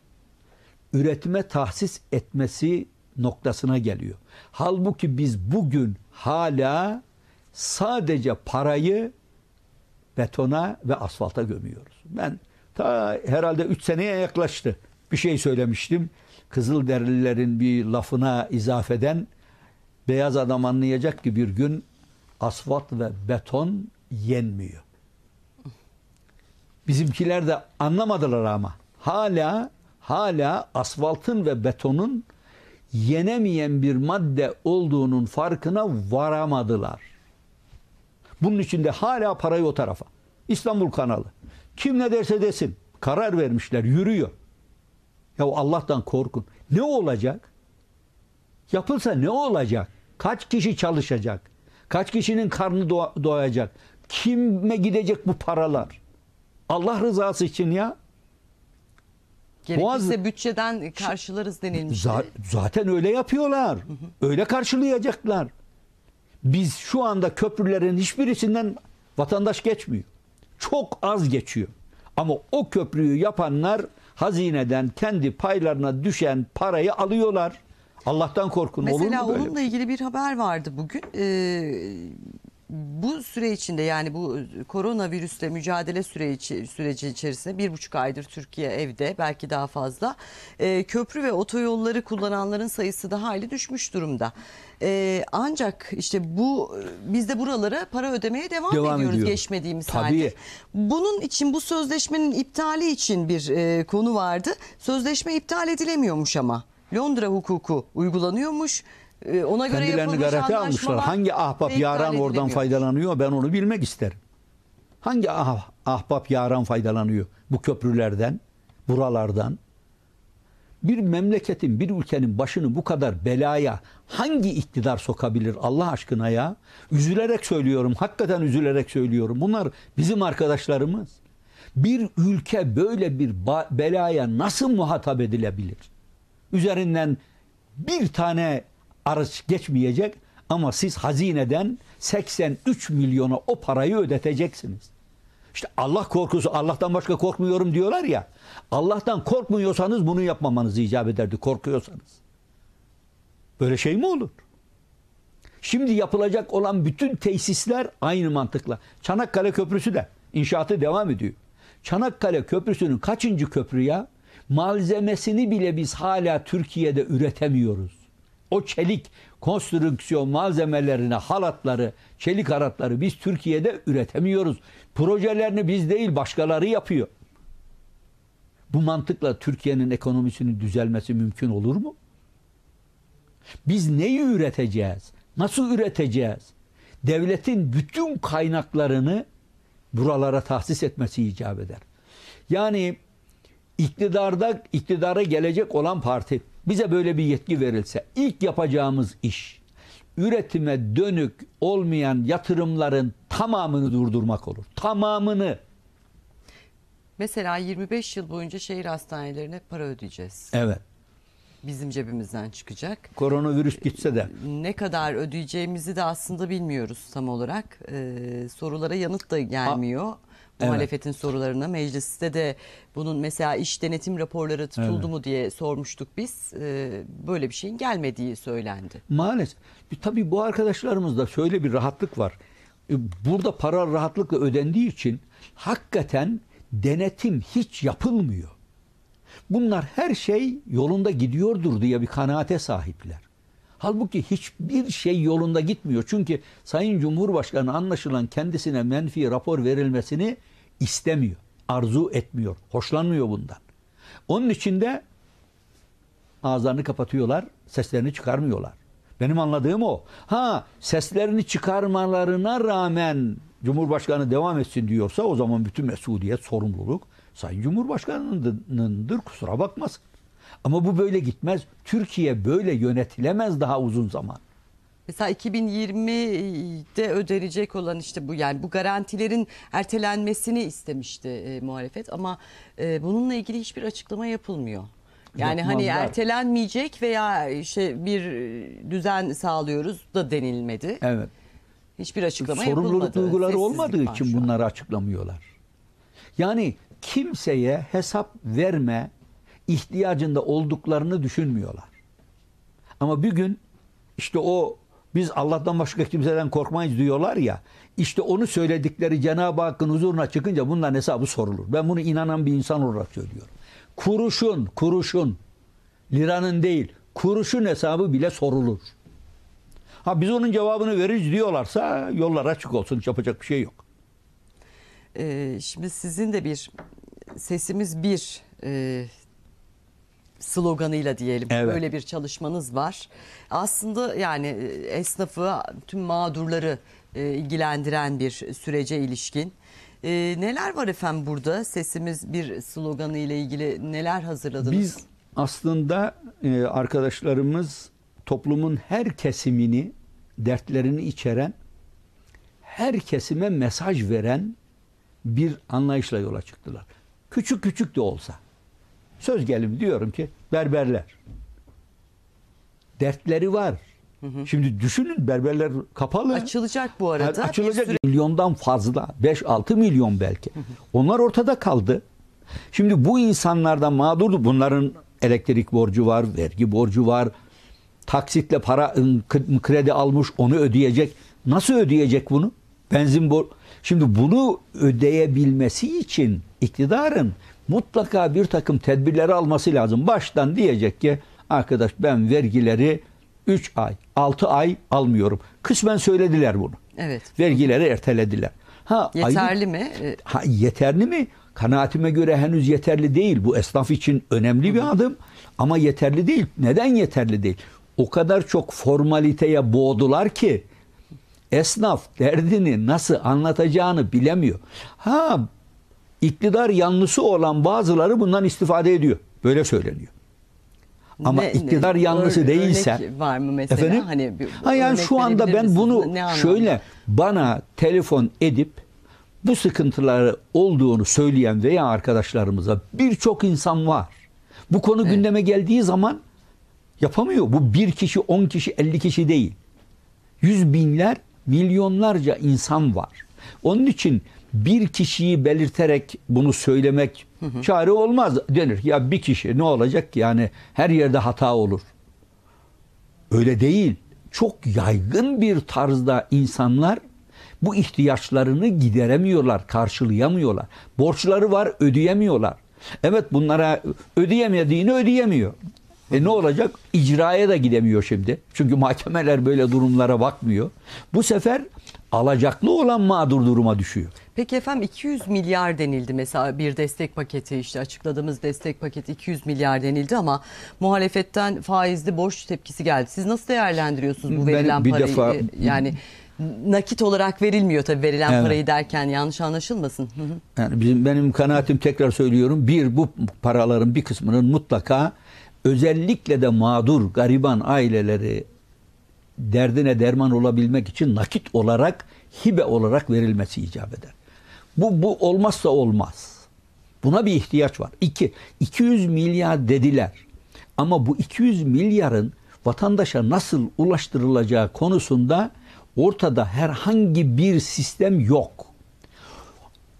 üretime tahsis etmesi noktasına geliyor. Halbuki biz bugün hala sadece parayı betona ve asfalta gömüyoruz. Ben ta herhalde 3 seneye yaklaştı bir şey söylemiştim. Kızılderililerin bir lafına izafeden beyaz adam anlayacak ki bir gün asfalt ve beton yenmiyor. Bizimkiler de anlamadılar ama hala hala asfaltın ve betonun yenemeyen bir madde olduğunun farkına varamadılar. Bunun için de hala parayı o tarafa. İstanbul kanalı. Kim ne derse desin. Karar vermişler. Yürüyor. Ya Allah'tan korkun. Ne olacak? Yapılsa ne olacak? Kaç kişi çalışacak? Kaç kişinin karnı doyacak? Kime gidecek bu paralar? Allah rızası için ya. Gerekirse bütçeden karşılarız denilmiş. Zaten öyle yapıyorlar. Öyle karşılayacaklar. Biz şu anda köprülerin hiçbirisinden vatandaş geçmiyor. Çok az geçiyor. Ama o köprüyü yapanlar hazineden kendi paylarına düşen parayı alıyorlar. Allah'tan korkun. Mesela olur mu böyle? onunla ilgili bir haber vardı bugün. Ee, bu süre içinde yani bu e, koronavirüsle mücadele süreci, içerisinde bir buçuk aydır Türkiye evde belki daha fazla e, köprü ve otoyolları kullananların sayısı da hali düşmüş durumda. E, ancak işte bu biz de buralara para ödemeye devam, devam ediyoruz ediyor. geçmediğimiz halde. Bunun için bu sözleşmenin iptali için bir konu vardı. Sözleşme iptal edilemiyormuş ama. Londra hukuku uygulanıyormuş. Ee, ona göre Kendilerini garanti almışlar. Hangi ahbap yaran oradan faydalanıyor ben onu bilmek isterim. Hangi ah, ahbap yaran faydalanıyor bu köprülerden, buralardan? Bir memleketin, bir ülkenin başını bu kadar belaya hangi iktidar sokabilir Allah aşkına ya? Üzülerek söylüyorum, hakikaten üzülerek söylüyorum. Bunlar bizim arkadaşlarımız. Bir ülke böyle bir belaya nasıl muhatap edilebilir? Üzerinden bir tane araç geçmeyecek ama siz hazineden 83 milyona o parayı ödeteceksiniz. İşte Allah korkusu, Allah'tan başka korkmuyorum diyorlar ya. Allah'tan korkmuyorsanız bunu yapmamanız icap ederdi, korkuyorsanız. Böyle şey mi olur? Şimdi yapılacak olan bütün tesisler aynı mantıkla. Çanakkale Köprüsü de inşaatı devam ediyor. Çanakkale Köprüsü'nün kaçıncı köprü ya? Malzemesini bile biz hala Türkiye'de üretemiyoruz o çelik konstrüksiyon malzemelerini, halatları, çelik halatları biz Türkiye'de üretemiyoruz. Projelerini biz değil başkaları yapıyor. Bu mantıkla Türkiye'nin ekonomisinin düzelmesi mümkün olur mu? Biz neyi üreteceğiz? Nasıl üreteceğiz? Devletin bütün kaynaklarını buralara tahsis etmesi icap eder. Yani iktidarda iktidara gelecek olan parti bize böyle bir yetki verilse ilk yapacağımız iş üretime dönük olmayan yatırımların tamamını durdurmak olur. Tamamını. Mesela 25 yıl boyunca şehir hastanelerine para ödeyeceğiz. Evet. Bizim cebimizden çıkacak. Koronavirüs gitse de. Ee, ne kadar ödeyeceğimizi de aslında bilmiyoruz tam olarak. Ee, sorulara yanıt da gelmiyor. Ha Evet. Muhalefetin sorularına mecliste de bunun mesela iş denetim raporları tutuldu evet. mu diye sormuştuk biz. Ee, böyle bir şeyin gelmediği söylendi. Maalesef. Tabii bu arkadaşlarımızda şöyle bir rahatlık var. Ee, burada para rahatlıkla ödendiği için hakikaten denetim hiç yapılmıyor. Bunlar her şey yolunda gidiyordur diye bir kanaate sahipler. Halbuki hiçbir şey yolunda gitmiyor. Çünkü Sayın Cumhurbaşkanı anlaşılan kendisine menfi rapor verilmesini istemiyor. Arzu etmiyor. Hoşlanmıyor bundan. Onun için de ağızlarını kapatıyorlar, seslerini çıkarmıyorlar. Benim anladığım o. Ha seslerini çıkarmalarına rağmen Cumhurbaşkanı devam etsin diyorsa o zaman bütün mesuliyet, sorumluluk Sayın Cumhurbaşkanı'nındır. Kusura bakmasın. Ama bu böyle gitmez. Türkiye böyle yönetilemez daha uzun zaman. Mesela 2020'de ödenecek olan işte bu yani bu garantilerin ertelenmesini istemişti e, muhalefet ama e, bununla ilgili hiçbir açıklama yapılmıyor. Yani hani Yapmazlar. hani ertelenmeyecek veya işte bir düzen sağlıyoruz da denilmedi. Evet. Hiçbir açıklama Sorumluluk yapılmadı. Sorumluluk duyguları olmadığı için bunları açıklamıyorlar. Yani kimseye hesap verme ihtiyacında olduklarını düşünmüyorlar. Ama bir gün işte o biz Allah'tan başka kimseden korkmayız diyorlar ya. İşte onu söyledikleri Cenab-ı Hakk'ın huzuruna çıkınca bunların hesabı sorulur. Ben bunu inanan bir insan olarak söylüyorum. Kuruşun, kuruşun, liranın değil, kuruşun hesabı bile sorulur. Ha biz onun cevabını veririz diyorlarsa yollar açık olsun, yapacak bir şey yok. Ee, şimdi sizin de bir sesimiz bir e, sloganıyla diyelim. Evet. Böyle bir çalışmanız var. Aslında yani e, esnafı, tüm mağdurları e, ilgilendiren bir sürece ilişkin. E, neler var efendim burada? Sesimiz bir sloganı ile ilgili neler hazırladınız? Biz aslında e, arkadaşlarımız toplumun her kesimini, dertlerini içeren, her kesime mesaj veren bir anlayışla yola çıktılar. Küçük küçük de olsa söz gelim diyorum ki berberler. Dertleri var. Şimdi düşünün berberler kapalı. Açılacak bu arada. açılacak süre... milyondan fazla. 5-6 milyon belki. Onlar ortada kaldı. Şimdi bu insanlardan mağdurdu. Bunların elektrik borcu var, vergi borcu var. Taksitle para kredi almış onu ödeyecek. Nasıl ödeyecek bunu? Benzin bor Şimdi bunu ödeyebilmesi için iktidarın mutlaka bir takım tedbirleri alması lazım. Baştan diyecek ki arkadaş ben vergileri 3 ay, 6 ay almıyorum. Kısmen söylediler bunu. Evet. Vergileri ertelediler. Ha, yeterli ayrı, mi? E, ha, yeterli mi? Kanaatime göre henüz yeterli değil. Bu esnaf için önemli Hı. bir adım ama yeterli değil. Neden yeterli değil? O kadar çok formaliteye boğdular ki esnaf derdini nasıl anlatacağını bilemiyor. Ha iktidar yanlısı olan bazıları bundan istifade ediyor. Böyle söyleniyor. Ama ne, iktidar ne, yanlısı ör, değilse var mı mesela efendim? hani bir, ha yani şu anda ben bunu şöyle bana telefon edip bu sıkıntıları olduğunu söyleyen veya arkadaşlarımıza birçok insan var. Bu konu evet. gündeme geldiği zaman yapamıyor. Bu bir kişi, on kişi, elli kişi değil. Yüz binler, milyonlarca insan var. Onun için bir kişiyi belirterek bunu söylemek hı hı. çare olmaz denir. Ya bir kişi ne olacak yani her yerde hata olur. Öyle değil. Çok yaygın bir tarzda insanlar bu ihtiyaçlarını gideremiyorlar, karşılayamıyorlar. Borçları var, ödeyemiyorlar. Evet bunlara ödeyemediğini ödeyemiyor. E ne olacak? İcraya da gidemiyor şimdi. Çünkü mahkemeler böyle durumlara bakmıyor. Bu sefer alacaklı olan mağdur duruma düşüyor. Peki efendim 200 milyar denildi mesela bir destek paketi işte açıkladığımız destek paketi 200 milyar denildi ama muhalefetten faizli borç tepkisi geldi. Siz nasıl değerlendiriyorsunuz bu verilen ben bir parayı? Defa... E, yani nakit olarak verilmiyor tabii verilen evet. parayı derken yanlış anlaşılmasın. Yani bizim benim kanaatim tekrar söylüyorum. Bir bu paraların bir kısmının mutlaka özellikle de mağdur gariban aileleri derdine derman olabilmek için nakit olarak hibe olarak verilmesi icap eder. Bu, bu olmazsa olmaz. Buna bir ihtiyaç var. İki, 200 milyar dediler. Ama bu 200 milyarın vatandaşa nasıl ulaştırılacağı konusunda ortada herhangi bir sistem yok.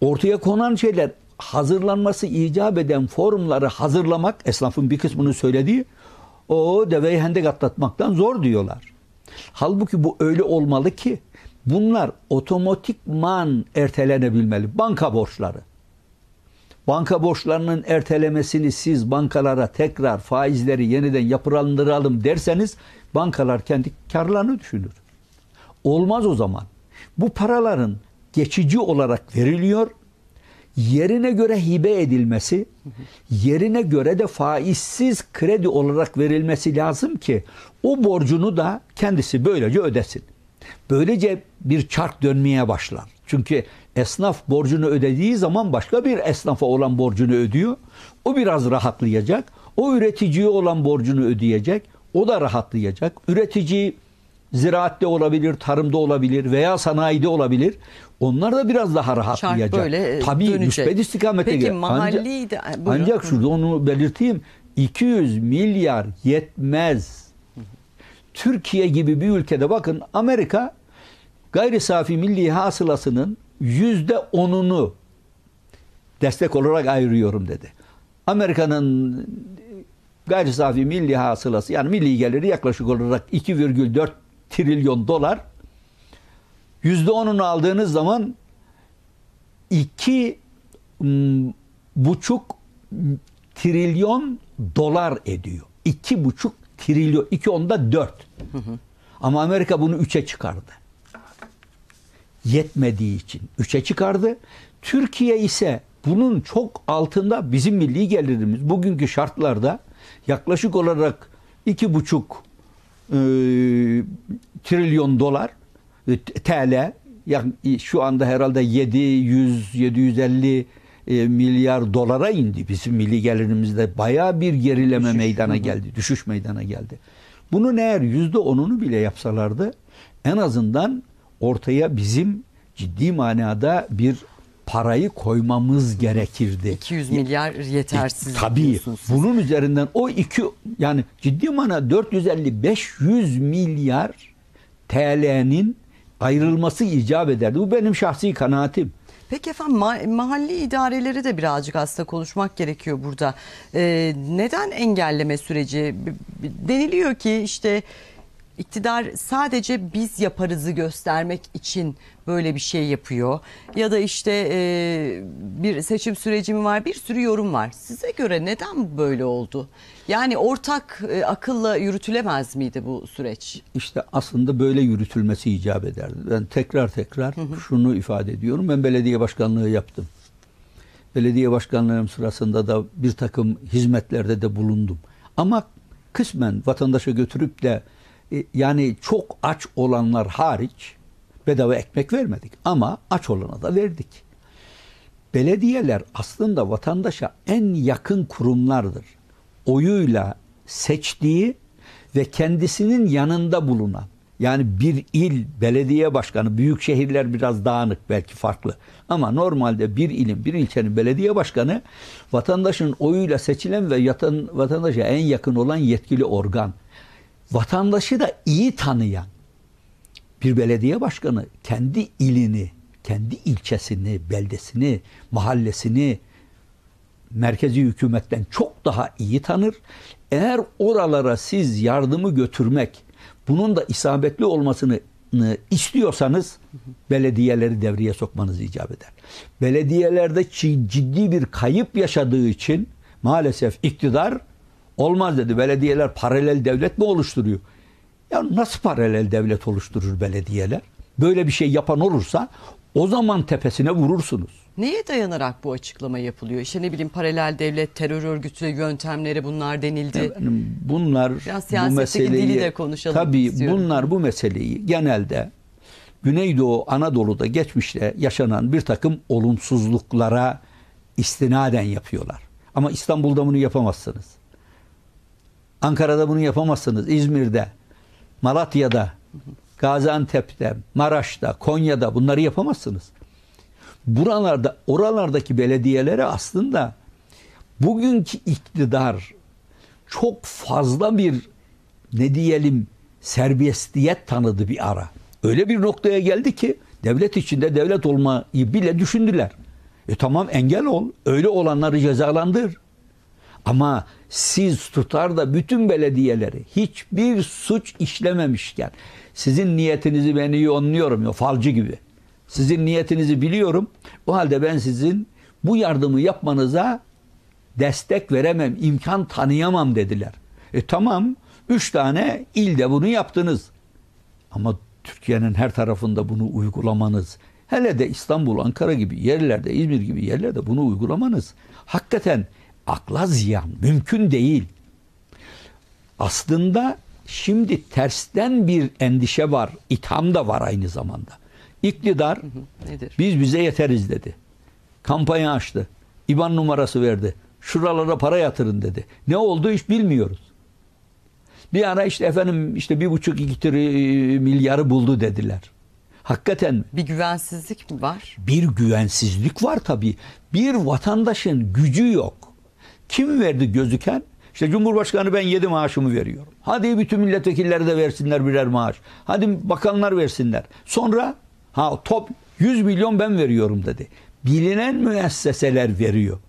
Ortaya konan şeyler hazırlanması icap eden formları hazırlamak, esnafın bir kısmının söylediği, o deveyi hendek atlatmaktan zor diyorlar. Halbuki bu öyle olmalı ki Bunlar otomatikman ertelenebilmeli. Banka borçları. Banka borçlarının ertelemesini siz bankalara tekrar faizleri yeniden yapılandıralım derseniz bankalar kendi karlarını düşünür. Olmaz o zaman. Bu paraların geçici olarak veriliyor. Yerine göre hibe edilmesi, yerine göre de faizsiz kredi olarak verilmesi lazım ki o borcunu da kendisi böylece ödesin. Böylece bir çark dönmeye başlar. Çünkü esnaf borcunu ödediği zaman başka bir esnafa olan borcunu ödüyor. O biraz rahatlayacak. O üreticiye olan borcunu ödeyecek. O da rahatlayacak. Üretici ziraatte olabilir, tarımda olabilir veya sanayide olabilir. Onlar da biraz daha rahatlayacak. Şark böyle e, Tabii dönecek. müspet istikamete Peki, gelir. Mahalli ancak, de, ancak şurada onu belirteyim. 200 milyar yetmez Türkiye gibi bir ülkede bakın Amerika gayri safi milli hasılasının yüzde onunu destek olarak ayırıyorum dedi. Amerika'nın gayri safi milli hasılası yani milli geliri yaklaşık olarak 2,4 trilyon dolar. Yüzde onunu aldığınız zaman iki buçuk trilyon dolar ediyor. İki buçuk trilyon, iki onda dört. Ama Amerika bunu üçe çıkardı. Yetmediği için üçe çıkardı. Türkiye ise bunun çok altında bizim milli gelirimiz bugünkü şartlarda yaklaşık olarak iki buçuk e, trilyon dolar e, TL ya, şu anda herhalde 700 750 e, milyar dolara indi. Bizim milli gelirimizde baya bir gerileme Düşüş. meydana geldi. Düşüş meydana geldi. Bunun eğer yüzde onunu bile yapsalardı en azından ortaya bizim ciddi manada bir parayı koymamız gerekirdi. 200 milyar e, yetersiz. E, tabii. Bunun üzerinden o iki yani ciddi manada 450-500 milyar TL'nin ayrılması icap ederdi. Bu benim şahsi kanaatim. Peki efendim ma mahalli idareleri de birazcık aslında konuşmak gerekiyor burada. Ee, neden engelleme süreci deniliyor ki işte iktidar sadece biz yaparızı göstermek için böyle bir şey yapıyor. Ya da işte e, bir seçim süreci mi var bir sürü yorum var. Size göre neden böyle oldu? Yani ortak e, akılla yürütülemez miydi bu süreç? İşte aslında böyle yürütülmesi icap ederdi. Ben tekrar tekrar hı hı. şunu ifade ediyorum. Ben belediye başkanlığı yaptım. Belediye başkanlığım sırasında da bir takım hizmetlerde de bulundum. Ama kısmen vatandaşa götürüp de e, yani çok aç olanlar hariç bedava ekmek vermedik ama aç olana da verdik. Belediyeler aslında vatandaşa en yakın kurumlardır. Oyuyla seçtiği ve kendisinin yanında bulunan yani bir il belediye başkanı büyük şehirler biraz dağınık belki farklı ama normalde bir ilin bir ilçenin belediye başkanı vatandaşın oyuyla seçilen ve yatan, vatandaşa en yakın olan yetkili organ vatandaşı da iyi tanıyan bir belediye başkanı kendi ilini, kendi ilçesini, beldesini, mahallesini merkezi hükümetten çok daha iyi tanır. Eğer oralara siz yardımı götürmek, bunun da isabetli olmasını istiyorsanız belediyeleri devreye sokmanız icap eder. Belediyelerde ciddi bir kayıp yaşadığı için maalesef iktidar Olmaz dedi. Belediyeler paralel devlet mi oluşturuyor? Ya nasıl paralel devlet oluşturur belediyeler? Böyle bir şey yapan olursa o zaman tepesine vurursunuz. Neye dayanarak bu açıklama yapılıyor? İşte ne bileyim paralel devlet, terör örgütü yöntemleri bunlar denildi. Efendim, bunlar bu meseleyi dili de konuşalım tabii istiyorum. bunlar bu meseleyi genelde Güneydoğu Anadolu'da geçmişte yaşanan bir takım olumsuzluklara istinaden yapıyorlar. Ama İstanbul'da bunu yapamazsınız. Ankara'da bunu yapamazsınız. İzmir'de, Malatya'da, Gaziantep'te, Maraş'ta, Konya'da bunları yapamazsınız. Buralarda, oralardaki belediyelere aslında bugünkü iktidar çok fazla bir ne diyelim serbestiyet tanıdı bir ara. Öyle bir noktaya geldi ki devlet içinde devlet olmayı bile düşündüler. E tamam engel ol. Öyle olanları cezalandır. Ama siz tutar da bütün belediyeleri hiçbir suç işlememişken sizin niyetinizi ben iyi anlıyorum ya falcı gibi. Sizin niyetinizi biliyorum. O halde ben sizin bu yardımı yapmanıza destek veremem, imkan tanıyamam dediler. E tamam, üç tane ilde bunu yaptınız. Ama Türkiye'nin her tarafında bunu uygulamanız, hele de İstanbul, Ankara gibi yerlerde, İzmir gibi yerlerde bunu uygulamanız hakikaten akla ziyan mümkün değil. Aslında şimdi tersten bir endişe var, itham da var aynı zamanda. İktidar nedir? biz bize yeteriz dedi. Kampanya açtı. İban numarası verdi. Şuralara para yatırın dedi. Ne oldu hiç bilmiyoruz. Bir ara işte efendim işte bir buçuk iki e, milyarı buldu dediler. Hakikaten mi? Bir güvensizlik mi var? Bir güvensizlik var tabii. Bir vatandaşın gücü yok. Kim verdi gözüken? İşte Cumhurbaşkanı ben yedi maaşımı veriyorum. Hadi bütün milletvekilleri de versinler birer maaş. Hadi bakanlar versinler. Sonra ha top 100 milyon ben veriyorum dedi. Bilinen müesseseler veriyor.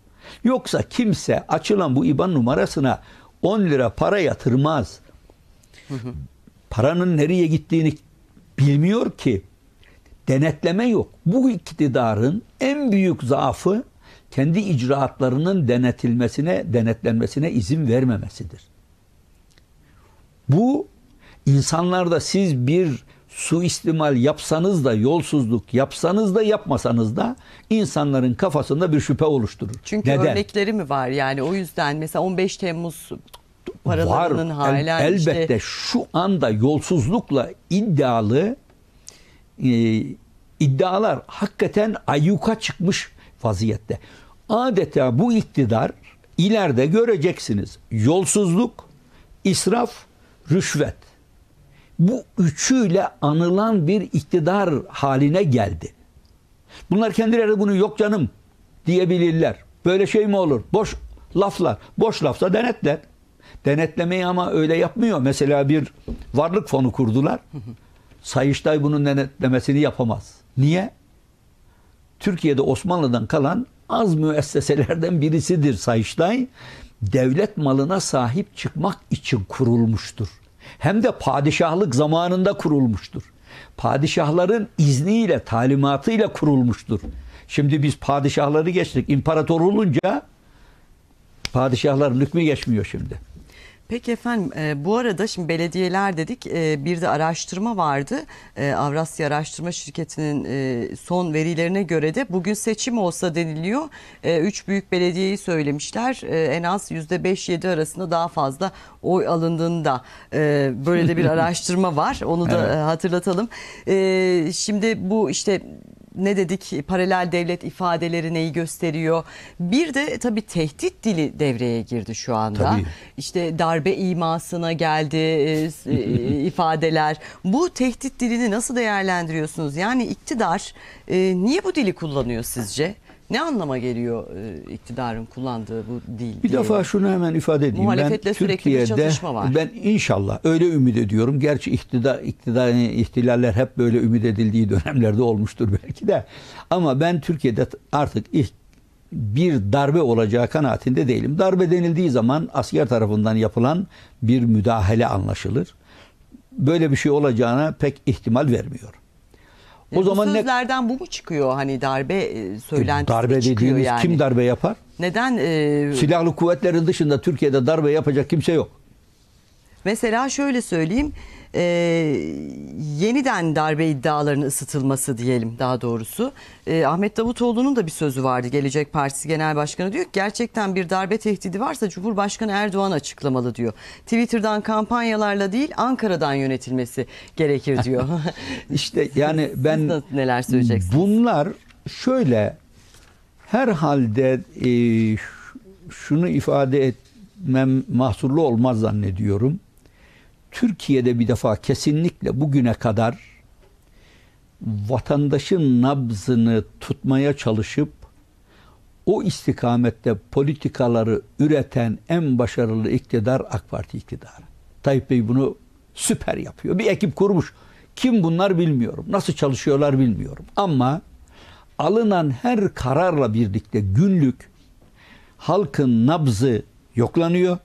Yoksa kimse açılan bu IBAN numarasına 10 lira para yatırmaz. Paranın nereye gittiğini bilmiyor ki. Denetleme yok. Bu iktidarın en büyük zaafı kendi icraatlarının denetilmesine, denetlenmesine izin vermemesidir. Bu insanlarda siz bir suistimal yapsanız da yolsuzluk yapsanız da yapmasanız da insanların kafasında bir şüphe oluşturur. Çünkü Neden? örnekleri mi var yani o yüzden mesela 15 Temmuz paralarının var, hala el, elbette işte... şu anda yolsuzlukla iddialı e, iddialar hakikaten ayyuka çıkmış vaziyette. Adeta bu iktidar ileride göreceksiniz. Yolsuzluk, israf, rüşvet. Bu üçüyle anılan bir iktidar haline geldi. Bunlar kendileri bunu yok canım diyebilirler. Böyle şey mi olur? Boş laflar. Boş lafsa denetler. Denetlemeyi ama öyle yapmıyor. Mesela bir varlık fonu kurdular. Sayıştay bunun denetlemesini yapamaz. Niye? Türkiye'de Osmanlı'dan kalan az müesseselerden birisidir Sayıştay. Devlet malına sahip çıkmak için kurulmuştur. Hem de padişahlık zamanında kurulmuştur. Padişahların izniyle, talimatıyla kurulmuştur. Şimdi biz padişahları geçtik. İmparator olunca padişahların hükmü geçmiyor şimdi. Peki efendim e, bu arada şimdi belediyeler dedik e, bir de araştırma vardı. E, Avrasya Araştırma Şirketi'nin e, son verilerine göre de bugün seçim olsa deniliyor. E, üç büyük belediyeyi söylemişler. E, en az yüzde beş yedi arasında daha fazla oy alındığında e, böyle de bir <laughs> araştırma var. Onu da evet. E, hatırlatalım. E, şimdi bu işte ne dedik paralel devlet ifadeleri neyi gösteriyor? Bir de tabii tehdit dili devreye girdi şu anda. Tabii. İşte darbe imasına geldi e, e, <laughs> ifadeler. Bu tehdit dilini nasıl değerlendiriyorsunuz? Yani iktidar e, niye bu dili kullanıyor sizce? Ne anlama geliyor e, iktidarın kullandığı bu dil? Bir defa şunu hemen ifade edeyim. Muhalefetle ben sürekli Türkiye'de, bir çatışma var. Ben inşallah öyle ümit ediyorum. Gerçi iktidar, iktidar ihtilaller hep böyle ümit edildiği dönemlerde olmuştur belki de. Ama ben Türkiye'de artık ilk bir darbe olacağı kanaatinde değilim. Darbe denildiği zaman asker tarafından yapılan bir müdahale anlaşılır. Böyle bir şey olacağına pek ihtimal vermiyor. O bu zaman sözlerden ne... bu mu çıkıyor? Hani darbe e, söylentisi darbe dediğimiz yani. kim darbe yapar? Neden? E... Silahlı kuvvetlerin dışında Türkiye'de darbe yapacak kimse yok. Mesela şöyle söyleyeyim e, yeniden darbe iddialarının ısıtılması diyelim daha doğrusu. E, Ahmet Davutoğlu'nun da bir sözü vardı. Gelecek Partisi Genel Başkanı diyor ki gerçekten bir darbe tehdidi varsa Cumhurbaşkanı Erdoğan açıklamalı diyor. Twitter'dan kampanyalarla değil Ankara'dan yönetilmesi gerekir diyor. <laughs> <laughs> İşte yani ben neler söyleyeceksin? Bunlar şöyle herhalde e, şunu ifade etmem mahsurlu olmaz zannediyorum. Türkiye'de bir defa kesinlikle bugüne kadar vatandaşın nabzını tutmaya çalışıp o istikamette politikaları üreten en başarılı iktidar AK Parti iktidarı. Tayyip Bey bunu süper yapıyor. Bir ekip kurmuş. Kim bunlar bilmiyorum. Nasıl çalışıyorlar bilmiyorum. Ama alınan her kararla birlikte günlük halkın nabzı yoklanıyor.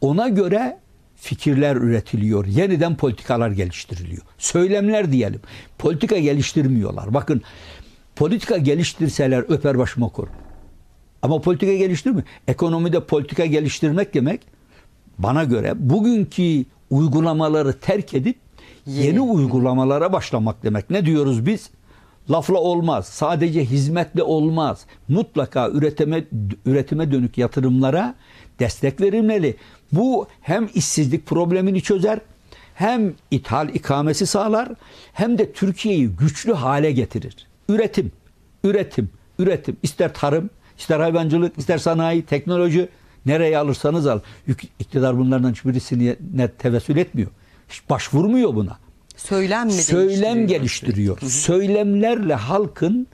Ona göre fikirler üretiliyor. Yeniden politikalar geliştiriliyor. Söylemler diyelim. Politika geliştirmiyorlar. Bakın politika geliştirseler öper başıma korum. Ama politika geliştirmiyor. Ekonomide politika geliştirmek demek bana göre bugünkü uygulamaları terk edip yeni uygulamalara başlamak demek. Ne diyoruz biz? Lafla olmaz. Sadece hizmetle olmaz. Mutlaka üretime üretime dönük yatırımlara destek verilmeli. Bu hem işsizlik problemini çözer hem ithal ikamesi sağlar hem de Türkiye'yi güçlü hale getirir. Üretim, üretim, üretim. İster tarım, ister hayvancılık, ister sanayi, teknoloji nereye alırsanız al. İktidar bunlardan hiçbirisine tevessül etmiyor. Hiç başvurmuyor buna. Söylem mi Söylem geliştiriyor. Hı hı. Söylemlerle halkın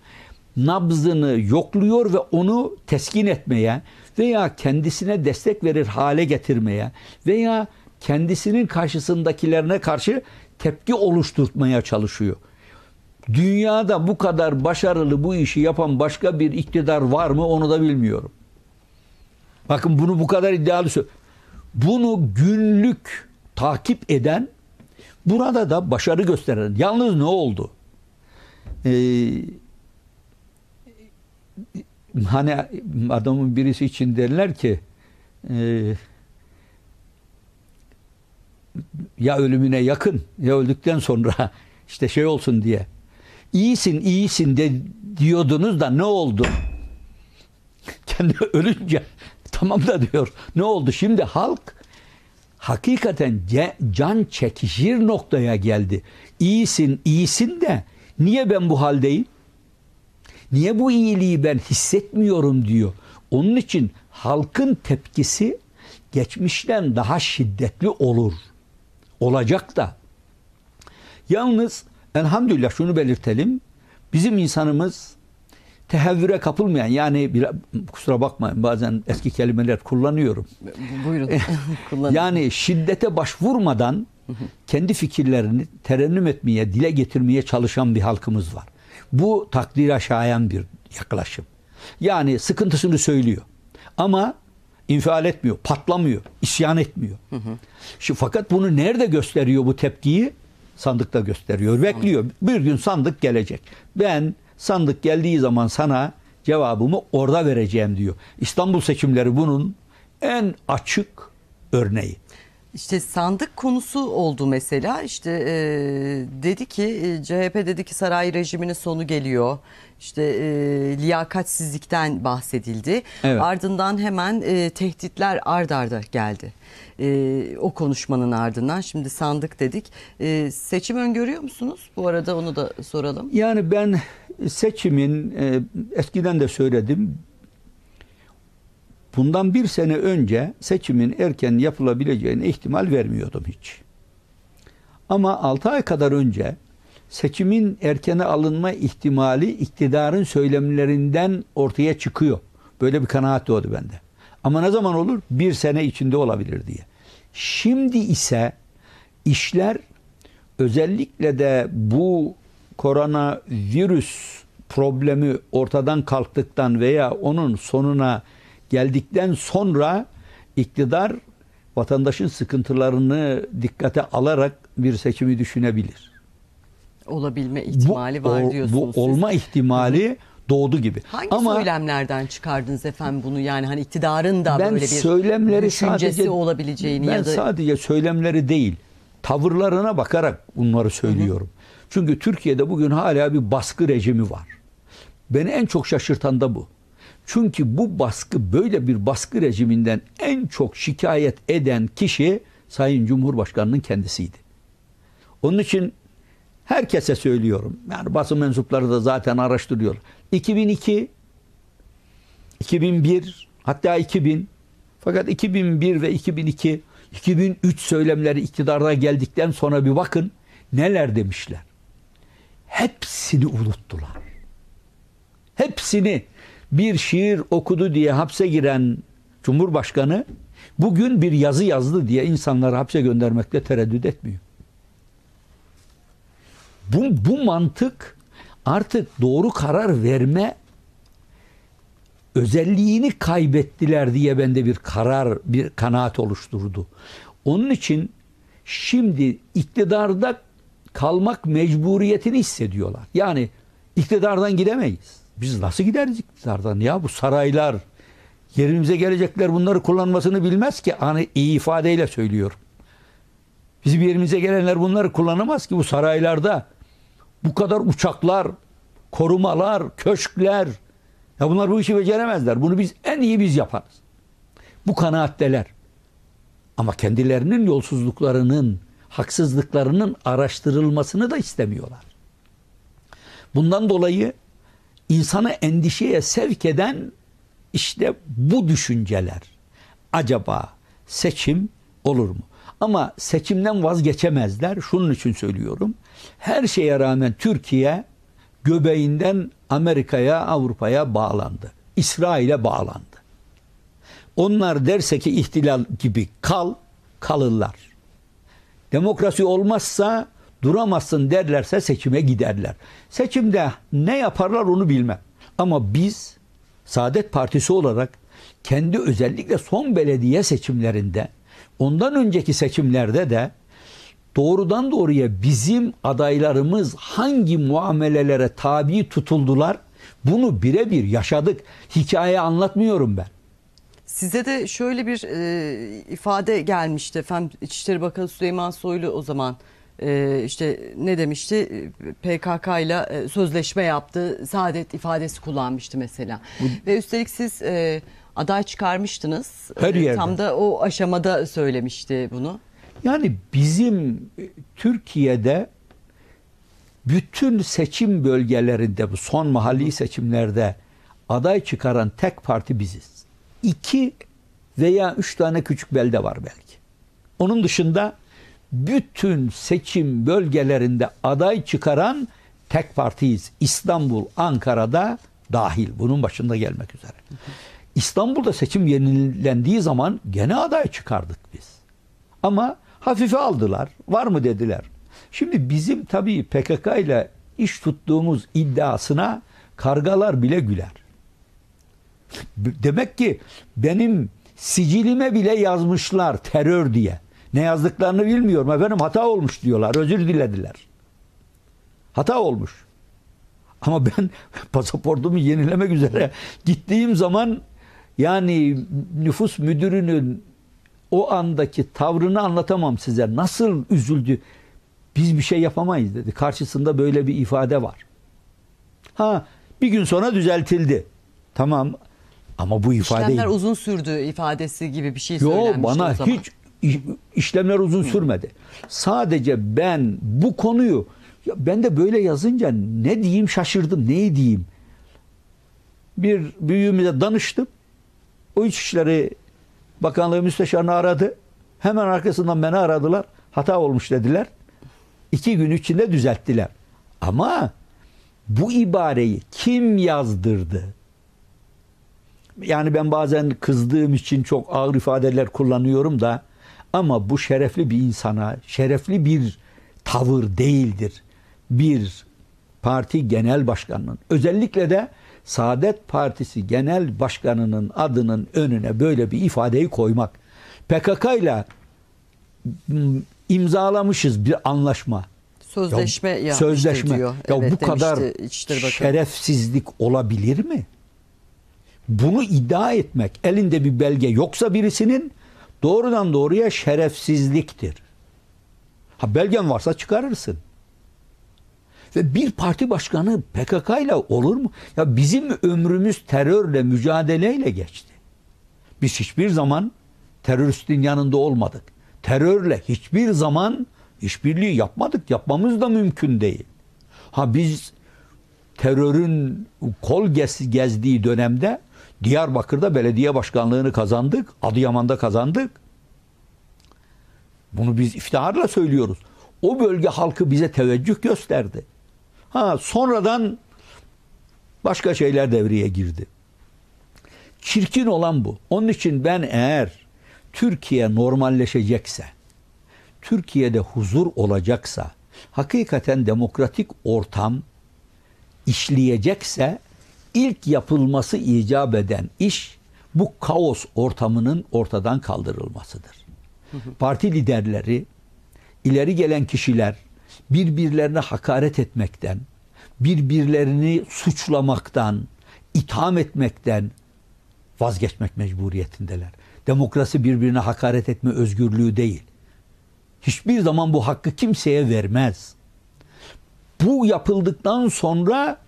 nabzını yokluyor ve onu teskin etmeye, veya kendisine destek verir hale getirmeye veya kendisinin karşısındakilerine karşı tepki oluşturmaya çalışıyor. Dünyada bu kadar başarılı bu işi yapan başka bir iktidar var mı onu da bilmiyorum. Bakın bunu bu kadar iddialı söylüyor. Bunu günlük takip eden burada da başarı gösteren. Yalnız ne oldu? Ee, hani adamın birisi için derler ki e, ya ölümüne yakın ya öldükten sonra <laughs> işte şey olsun diye. İyisin iyisin de diyordunuz da ne oldu? <laughs> Kendi ölünce <laughs> tamam da diyor. Ne oldu? Şimdi halk hakikaten can çekişir noktaya geldi. İyisin iyisin de niye ben bu haldeyim? Niye bu iyiliği ben hissetmiyorum diyor. Onun için halkın tepkisi geçmişten daha şiddetli olur. Olacak da. Yalnız elhamdülillah şunu belirtelim. Bizim insanımız tehevvüre kapılmayan yani bir, kusura bakmayın bazen eski kelimeler kullanıyorum. Buyurun. <laughs> yani şiddete başvurmadan kendi fikirlerini terennüm etmeye, dile getirmeye çalışan bir halkımız var. Bu takdire şayan bir yaklaşım. Yani sıkıntısını söylüyor. Ama infial etmiyor, patlamıyor, isyan etmiyor. Hı hı. Şu, fakat bunu nerede gösteriyor bu tepkiyi? Sandıkta gösteriyor, bekliyor. Bir gün sandık gelecek. Ben sandık geldiği zaman sana cevabımı orada vereceğim diyor. İstanbul seçimleri bunun en açık örneği. İşte sandık konusu oldu mesela işte e, dedi ki e, CHP dedi ki saray rejiminin sonu geliyor işte e, liyakatsizlikten bahsedildi evet. ardından hemen e, tehditler ard arda geldi e, o konuşmanın ardından şimdi sandık dedik e, seçim öngörüyor musunuz bu arada onu da soralım. Yani ben seçimin e, eskiden de söyledim bundan bir sene önce seçimin erken yapılabileceğine ihtimal vermiyordum hiç. Ama 6 ay kadar önce seçimin erkene alınma ihtimali iktidarın söylemlerinden ortaya çıkıyor. Böyle bir kanaat doğdu bende. Ama ne zaman olur? Bir sene içinde olabilir diye. Şimdi ise işler özellikle de bu koronavirüs problemi ortadan kalktıktan veya onun sonuna geldikten sonra iktidar vatandaşın sıkıntılarını dikkate alarak bir seçimi düşünebilir. Olabilme ihtimali bu, var diyorsunuz. Bu olma ihtimali doğdu gibi. Hangi Ama söylemlerden çıkardınız efendim bunu? Yani hani iktidarın da ben böyle bir söylemleri düşüncesi sadece, olabileceğini ben ya da... sadece söylemleri değil, tavırlarına bakarak bunları söylüyorum. Hı hı. Çünkü Türkiye'de bugün hala bir baskı rejimi var. Beni en çok şaşırtan da bu. Çünkü bu baskı böyle bir baskı rejiminden en çok şikayet eden kişi Sayın Cumhurbaşkanı'nın kendisiydi. Onun için herkese söylüyorum. Yani basın mensupları da zaten araştırıyor. 2002, 2001 hatta 2000 fakat 2001 ve 2002 2003 söylemleri iktidarda geldikten sonra bir bakın neler demişler. Hepsini unuttular. Hepsini bir şiir okudu diye hapse giren Cumhurbaşkanı bugün bir yazı yazdı diye insanları hapse göndermekte tereddüt etmiyor. Bu, bu mantık artık doğru karar verme özelliğini kaybettiler diye bende bir karar, bir kanaat oluşturdu. Onun için şimdi iktidarda kalmak mecburiyetini hissediyorlar. Yani iktidardan gidemeyiz. Biz nasıl gideriz iktidardan ya bu saraylar yerimize gelecekler bunları kullanmasını bilmez ki hani iyi ifadeyle söylüyorum. Bizim yerimize gelenler bunları kullanamaz ki bu saraylarda bu kadar uçaklar, korumalar, köşkler ya bunlar bu işi beceremezler. Bunu biz en iyi biz yaparız. Bu kanaatteler. Ama kendilerinin yolsuzluklarının, haksızlıklarının araştırılmasını da istemiyorlar. Bundan dolayı insanı endişeye sevk eden işte bu düşünceler. Acaba seçim olur mu? Ama seçimden vazgeçemezler. Şunun için söylüyorum. Her şeye rağmen Türkiye göbeğinden Amerika'ya, Avrupa'ya bağlandı. İsrail'e bağlandı. Onlar derse ki ihtilal gibi kal, kalırlar. Demokrasi olmazsa duramazsın derlerse seçime giderler. Seçimde ne yaparlar onu bilmem. Ama biz Saadet Partisi olarak kendi özellikle son belediye seçimlerinde ondan önceki seçimlerde de doğrudan doğruya bizim adaylarımız hangi muamelelere tabi tutuldular bunu birebir yaşadık. Hikaye anlatmıyorum ben. Size de şöyle bir e, ifade gelmişti efendim İçişleri Bakanı Süleyman Soylu o zaman ee, işte ne demişti PKK ile e, sözleşme yaptı saadet ifadesi kullanmıştı mesela ve üstelik siz e, aday çıkarmıştınız Her e, yerde. tam da o aşamada söylemişti bunu yani bizim Türkiye'de bütün seçim bölgelerinde bu son mahalli seçimlerde aday çıkaran tek parti biziz. İki veya üç tane küçük belde var belki. Onun dışında bütün seçim bölgelerinde aday çıkaran tek partiyiz. İstanbul, Ankara'da dahil. Bunun başında gelmek üzere. İstanbul'da seçim yenilendiği zaman gene aday çıkardık biz. Ama hafife aldılar. Var mı dediler. Şimdi bizim tabii PKK ile iş tuttuğumuz iddiasına kargalar bile güler. Demek ki benim sicilime bile yazmışlar terör diye. Ne yazdıklarını bilmiyorum efendim hata olmuş diyorlar. Özür dilediler. Hata olmuş. Ama ben <laughs> pasaportumu yenilemek üzere gittiğim zaman yani nüfus müdürünün o andaki tavrını anlatamam size. Nasıl üzüldü. Biz bir şey yapamayız dedi. Karşısında böyle bir ifade var. Ha bir gün sonra düzeltildi. Tamam ama bu ifade... İşlemler uzun sürdü ifadesi gibi bir şey Yo, söylenmişti bana hiç işlemler uzun sürmedi. Sadece ben bu konuyu ben de böyle yazınca ne diyeyim şaşırdım, neyi diyeyim. Bir büyüğümüze danıştım. O işleri Bakanlığı müsteşarını aradı. Hemen arkasından beni aradılar. Hata olmuş dediler. İki gün içinde düzelttiler. Ama bu ibareyi kim yazdırdı? Yani ben bazen kızdığım için çok ağır ifadeler kullanıyorum da ama bu şerefli bir insana, şerefli bir tavır değildir. Bir parti genel başkanının, özellikle de Saadet Partisi genel başkanının adının önüne böyle bir ifadeyi koymak. PKK ile hmm, imzalamışız bir anlaşma. Sözleşme ya, ya sözleşme. Diyor. Ya evet, bu kadar şerefsizlik olabilir mi? Bunu iddia etmek elinde bir belge yoksa birisinin doğrudan doğruya şerefsizliktir. Ha belgen varsa çıkarırsın. Ve bir parti başkanı PKK ile olur mu? Ya bizim ömrümüz terörle, mücadeleyle geçti. Biz hiçbir zaman teröristin yanında olmadık. Terörle hiçbir zaman işbirliği yapmadık. Yapmamız da mümkün değil. Ha biz terörün kol gezdiği dönemde Diyarbakır'da belediye başkanlığını kazandık. Adıyaman'da kazandık. Bunu biz iftiharla söylüyoruz. O bölge halkı bize teveccüh gösterdi. Ha sonradan başka şeyler devreye girdi. Çirkin olan bu. Onun için ben eğer Türkiye normalleşecekse, Türkiye'de huzur olacaksa, hakikaten demokratik ortam işleyecekse ilk yapılması icap eden iş bu kaos ortamının ortadan kaldırılmasıdır. Parti liderleri, ileri gelen kişiler birbirlerine hakaret etmekten, birbirlerini suçlamaktan, itham etmekten vazgeçmek mecburiyetindeler. Demokrasi birbirine hakaret etme özgürlüğü değil. Hiçbir zaman bu hakkı kimseye vermez. Bu yapıldıktan sonra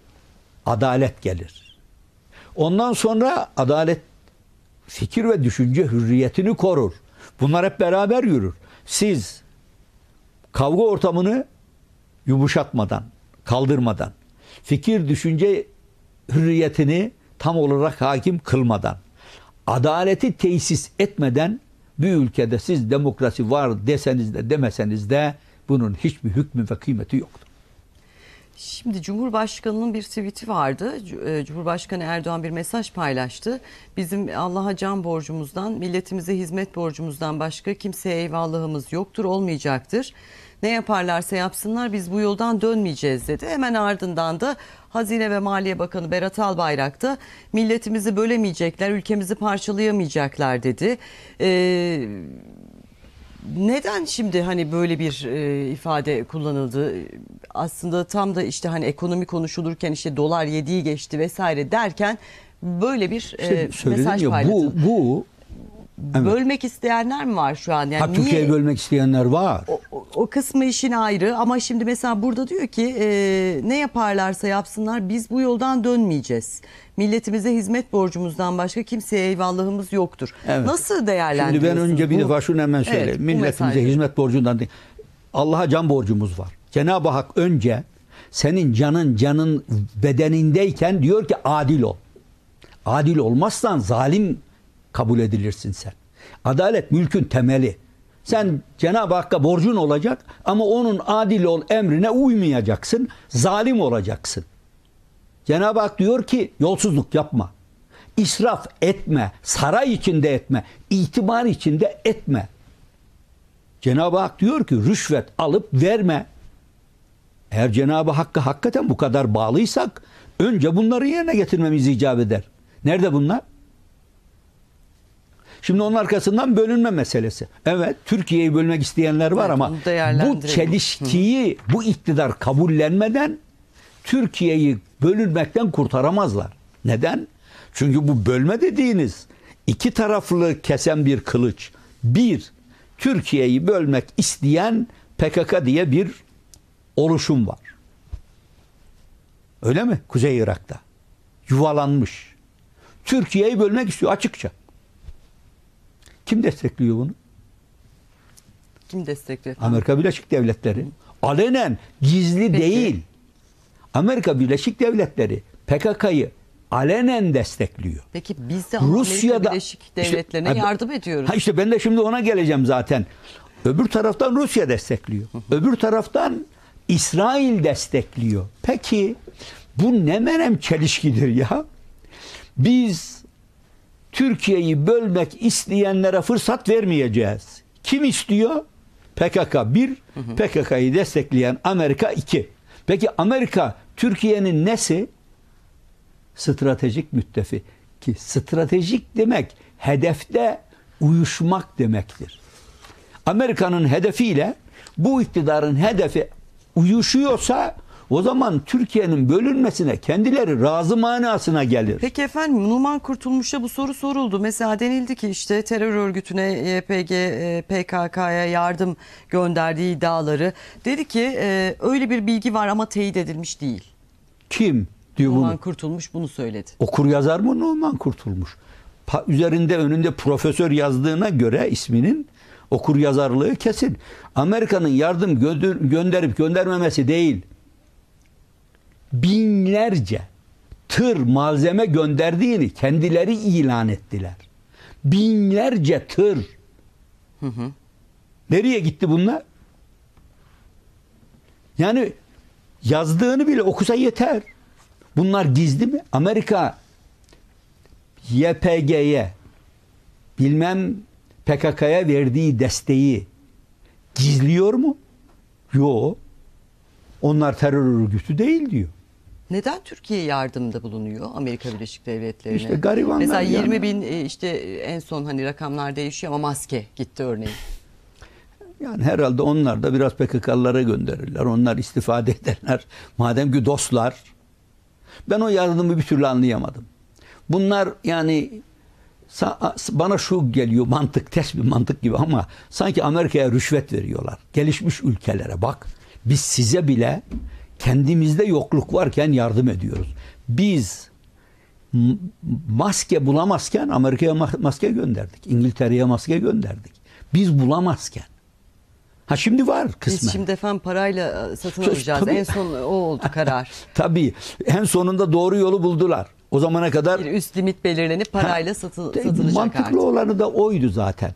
adalet gelir. Ondan sonra adalet fikir ve düşünce hürriyetini korur. Bunlar hep beraber yürür. Siz kavga ortamını yumuşatmadan, kaldırmadan, fikir düşünce hürriyetini tam olarak hakim kılmadan, adaleti tesis etmeden bir ülkede siz demokrasi var deseniz de demeseniz de bunun hiçbir hükmü ve kıymeti yoktur. Şimdi Cumhurbaşkanı'nın bir tweet'i vardı. E, Cumhurbaşkanı Erdoğan bir mesaj paylaştı. Bizim Allah'a can borcumuzdan, milletimize hizmet borcumuzdan başka kimseye eyvallahımız yoktur, olmayacaktır. Ne yaparlarsa yapsınlar biz bu yoldan dönmeyeceğiz dedi. Hemen ardından da Hazine ve Maliye Bakanı Berat Albayrak da milletimizi bölemeyecekler, ülkemizi parçalayamayacaklar dedi. Ee, neden şimdi hani böyle bir e, ifade kullanıldı? Aslında tam da işte hani ekonomi konuşulurken işte dolar yediği geçti vesaire derken böyle bir e, işte mesaj ya, paylaşıldı. Bu, bu Evet. Bölmek isteyenler mi var şu an? Yani ha, niye... Türkiye'yi bölmek isteyenler var. O, o kısmı işin ayrı ama şimdi mesela burada diyor ki e, ne yaparlarsa yapsınlar biz bu yoldan dönmeyeceğiz. Milletimize hizmet borcumuzdan başka kimseye eyvallahımız yoktur. Evet. Nasıl değerlendiriyorsunuz? Şimdi ben önce bir defa şunu hemen söyleyeyim. Evet, Milletimize hizmet borcundan değil. Allah'a can borcumuz var. Cenab-ı Hak önce senin canın canın bedenindeyken diyor ki adil ol. Adil olmazsan zalim kabul edilirsin sen. Adalet mülkün temeli. Sen Cenab-ı Hakk'a borcun olacak ama onun adil ol emrine uymayacaksın. Zalim olacaksın. Cenab-ı Hak diyor ki yolsuzluk yapma. İsraf etme. Saray içinde etme. itibar içinde etme. Cenab-ı Hak diyor ki rüşvet alıp verme. Eğer Cenab-ı Hakk'a hakikaten bu kadar bağlıysak önce bunları yerine getirmemiz icap eder. Nerede bunlar? Şimdi onun arkasından bölünme meselesi. Evet Türkiye'yi bölmek isteyenler var evet, ama bu çelişkiyi bu iktidar kabullenmeden Türkiye'yi bölünmekten kurtaramazlar. Neden? Çünkü bu bölme dediğiniz iki taraflı kesen bir kılıç. Bir, Türkiye'yi bölmek isteyen PKK diye bir oluşum var. Öyle mi? Kuzey Irak'ta. Yuvalanmış. Türkiye'yi bölmek istiyor açıkça. Kim destekliyor bunu? Kim destekliyor? Amerika Birleşik Devletleri. Hı. Alenen, gizli Peki. değil. Amerika Birleşik Devletleri PKK'yı alenen destekliyor. Peki biz de Rusya'da, Amerika Birleşik Devletleri'ne işte, yardım ediyoruz. Ha işte ben de şimdi ona geleceğim zaten. Öbür taraftan Rusya destekliyor. Öbür taraftan İsrail destekliyor. Peki bu ne menem çelişkidir ya? Biz Türkiye'yi bölmek isteyenlere fırsat vermeyeceğiz. Kim istiyor? PKK 1, PKK'yı destekleyen Amerika 2. Peki Amerika Türkiye'nin nesi? Stratejik müttefi. Ki stratejik demek hedefte uyuşmak demektir. Amerika'nın hedefiyle bu iktidarın hedefi uyuşuyorsa o zaman Türkiye'nin bölünmesine kendileri razı manasına gelir. Peki efendim Numan Kurtulmuş'a bu soru soruldu. Mesela denildi ki işte terör örgütüne YPG, e e, PKK'ya yardım gönderdiği iddiaları. Dedi ki e, öyle bir bilgi var ama teyit edilmiş değil. Kim diyor Numan bunu? Kurtulmuş bunu söyledi. Okur yazar mı Numan Kurtulmuş? Pa üzerinde önünde profesör yazdığına göre isminin okur yazarlığı kesin. Amerika'nın yardım gönderip göndermemesi değil binlerce tır malzeme gönderdiğini kendileri ilan ettiler. Binlerce tır. Hı hı. Nereye gitti bunlar? Yani yazdığını bile okusa yeter. Bunlar gizli mi? Amerika YPG'ye bilmem PKK'ya verdiği desteği gizliyor mu? Yok. Onlar terör örgütü değil diyor neden Türkiye yardımda bulunuyor Amerika Birleşik Devletleri'ne? İşte garibanlar. Mesela 20 bin e, işte e, en son hani rakamlar değişiyor ama maske gitti örneğin. Yani herhalde onlar da biraz PKK'lara gönderirler. Onlar istifade ederler. Madem ki dostlar. Ben o yardımı bir türlü anlayamadım. Bunlar yani bana şu geliyor mantık, ters bir mantık gibi ama sanki Amerika'ya rüşvet veriyorlar. Gelişmiş ülkelere bak. Biz size bile kendimizde yokluk varken yardım ediyoruz. Biz maske bulamazken Amerika'ya maske gönderdik. İngiltere'ye maske gönderdik. Biz bulamazken. Ha şimdi var kısmen. Biz şimdi efendim parayla e, satın alacağız. En son o oldu karar. <laughs> Tabii. En sonunda doğru yolu buldular. O zamana kadar bir üst limit belirlenip parayla satın, satılacak Mantıklı artık. olanı da oydu zaten.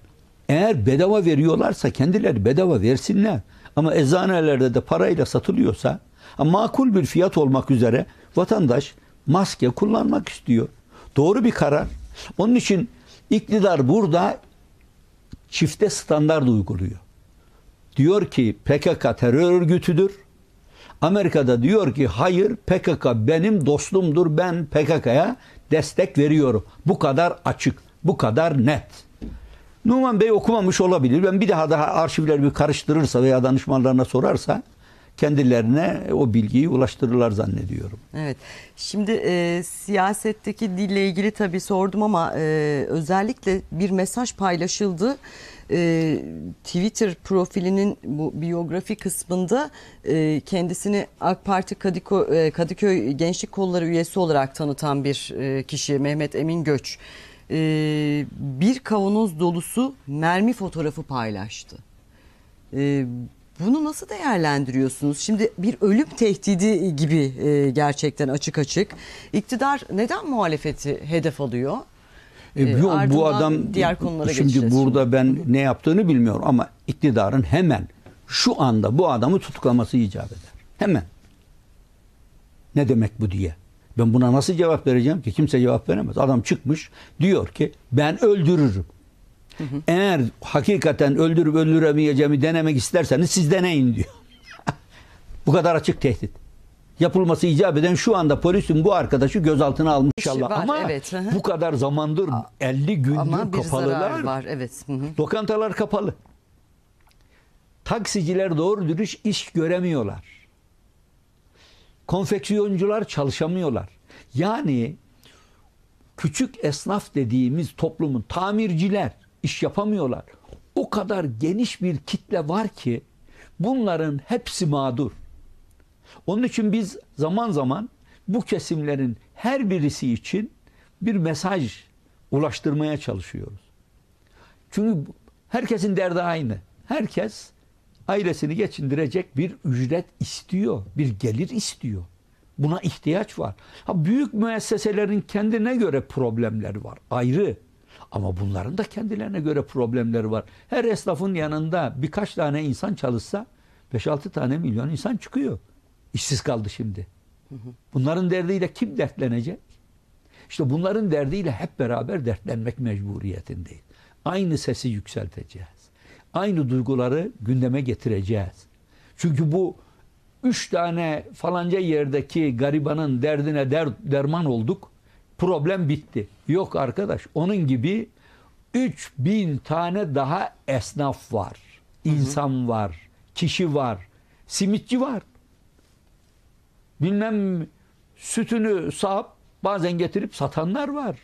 Eğer bedava veriyorlarsa kendileri bedava versinler. Ama eczanelerde de parayla satılıyorsa makul bir fiyat olmak üzere vatandaş maske kullanmak istiyor. Doğru bir karar. Onun için iktidar burada çifte standart uyguluyor. Diyor ki PKK terör örgütüdür. Amerika'da diyor ki hayır PKK benim dostumdur. Ben PKK'ya destek veriyorum. Bu kadar açık, bu kadar net. Numan Bey okumamış olabilir. Ben bir daha daha arşivleri bir karıştırırsa veya danışmanlarına sorarsa kendilerine o bilgiyi ulaştırırlar zannediyorum. Evet. Şimdi e, siyasetteki dille ilgili tabii sordum ama e, özellikle bir mesaj paylaşıldı. E, Twitter profilinin bu biyografi kısmında e, kendisini AK Parti Kadiko, e, Kadıköy Gençlik Kolları üyesi olarak tanıtan bir e, kişi Mehmet Emin Göç e, bir kavanoz dolusu mermi fotoğrafı paylaştı. E, bunu nasıl değerlendiriyorsunuz? Şimdi bir ölüm tehdidi gibi e, gerçekten açık açık. İktidar neden muhalefeti hedef alıyor? E, e bu, bu adam diğer konulara şimdi burada şimdi. ben ne yaptığını bilmiyorum ama iktidarın hemen şu anda bu adamı tutuklaması icap eder. Hemen. Ne demek bu diye. Ben buna nasıl cevap vereceğim ki? Kimse cevap veremez. Adam çıkmış diyor ki ben öldürürüm. Hı Eğer hakikaten öldürüp öldüremeyeceğimi denemek isterseniz siz deneyin diyor. <laughs> bu kadar açık tehdit. Yapılması icap eden şu anda polisin bu arkadaşı gözaltına almış inşallah. ama evet. bu kadar zamandır 50 gündür ama kapalılar. var. Evet. Lokantalar kapalı. Taksiciler doğru dürüst iş göremiyorlar. Konfeksiyoncular çalışamıyorlar. Yani küçük esnaf dediğimiz toplumun tamirciler iş yapamıyorlar. O kadar geniş bir kitle var ki bunların hepsi mağdur. Onun için biz zaman zaman bu kesimlerin her birisi için bir mesaj ulaştırmaya çalışıyoruz. Çünkü herkesin derdi aynı. Herkes ailesini geçindirecek bir ücret istiyor, bir gelir istiyor. Buna ihtiyaç var. Ha büyük müesseselerin kendine göre problemleri var. Ayrı. Ama bunların da kendilerine göre problemleri var. Her esnafın yanında birkaç tane insan çalışsa 5-6 tane milyon insan çıkıyor. İşsiz kaldı şimdi. Bunların derdiyle kim dertlenecek? İşte bunların derdiyle hep beraber dertlenmek mecburiyetindeyiz. Aynı sesi yükselteceğiz. Aynı duyguları gündeme getireceğiz. Çünkü bu üç tane falanca yerdeki garibanın derdine der, derman olduk problem bitti. Yok arkadaş onun gibi 3000 tane daha esnaf var. insan hı hı. var. Kişi var. Simitçi var. Bilmem sütünü sağıp bazen getirip satanlar var.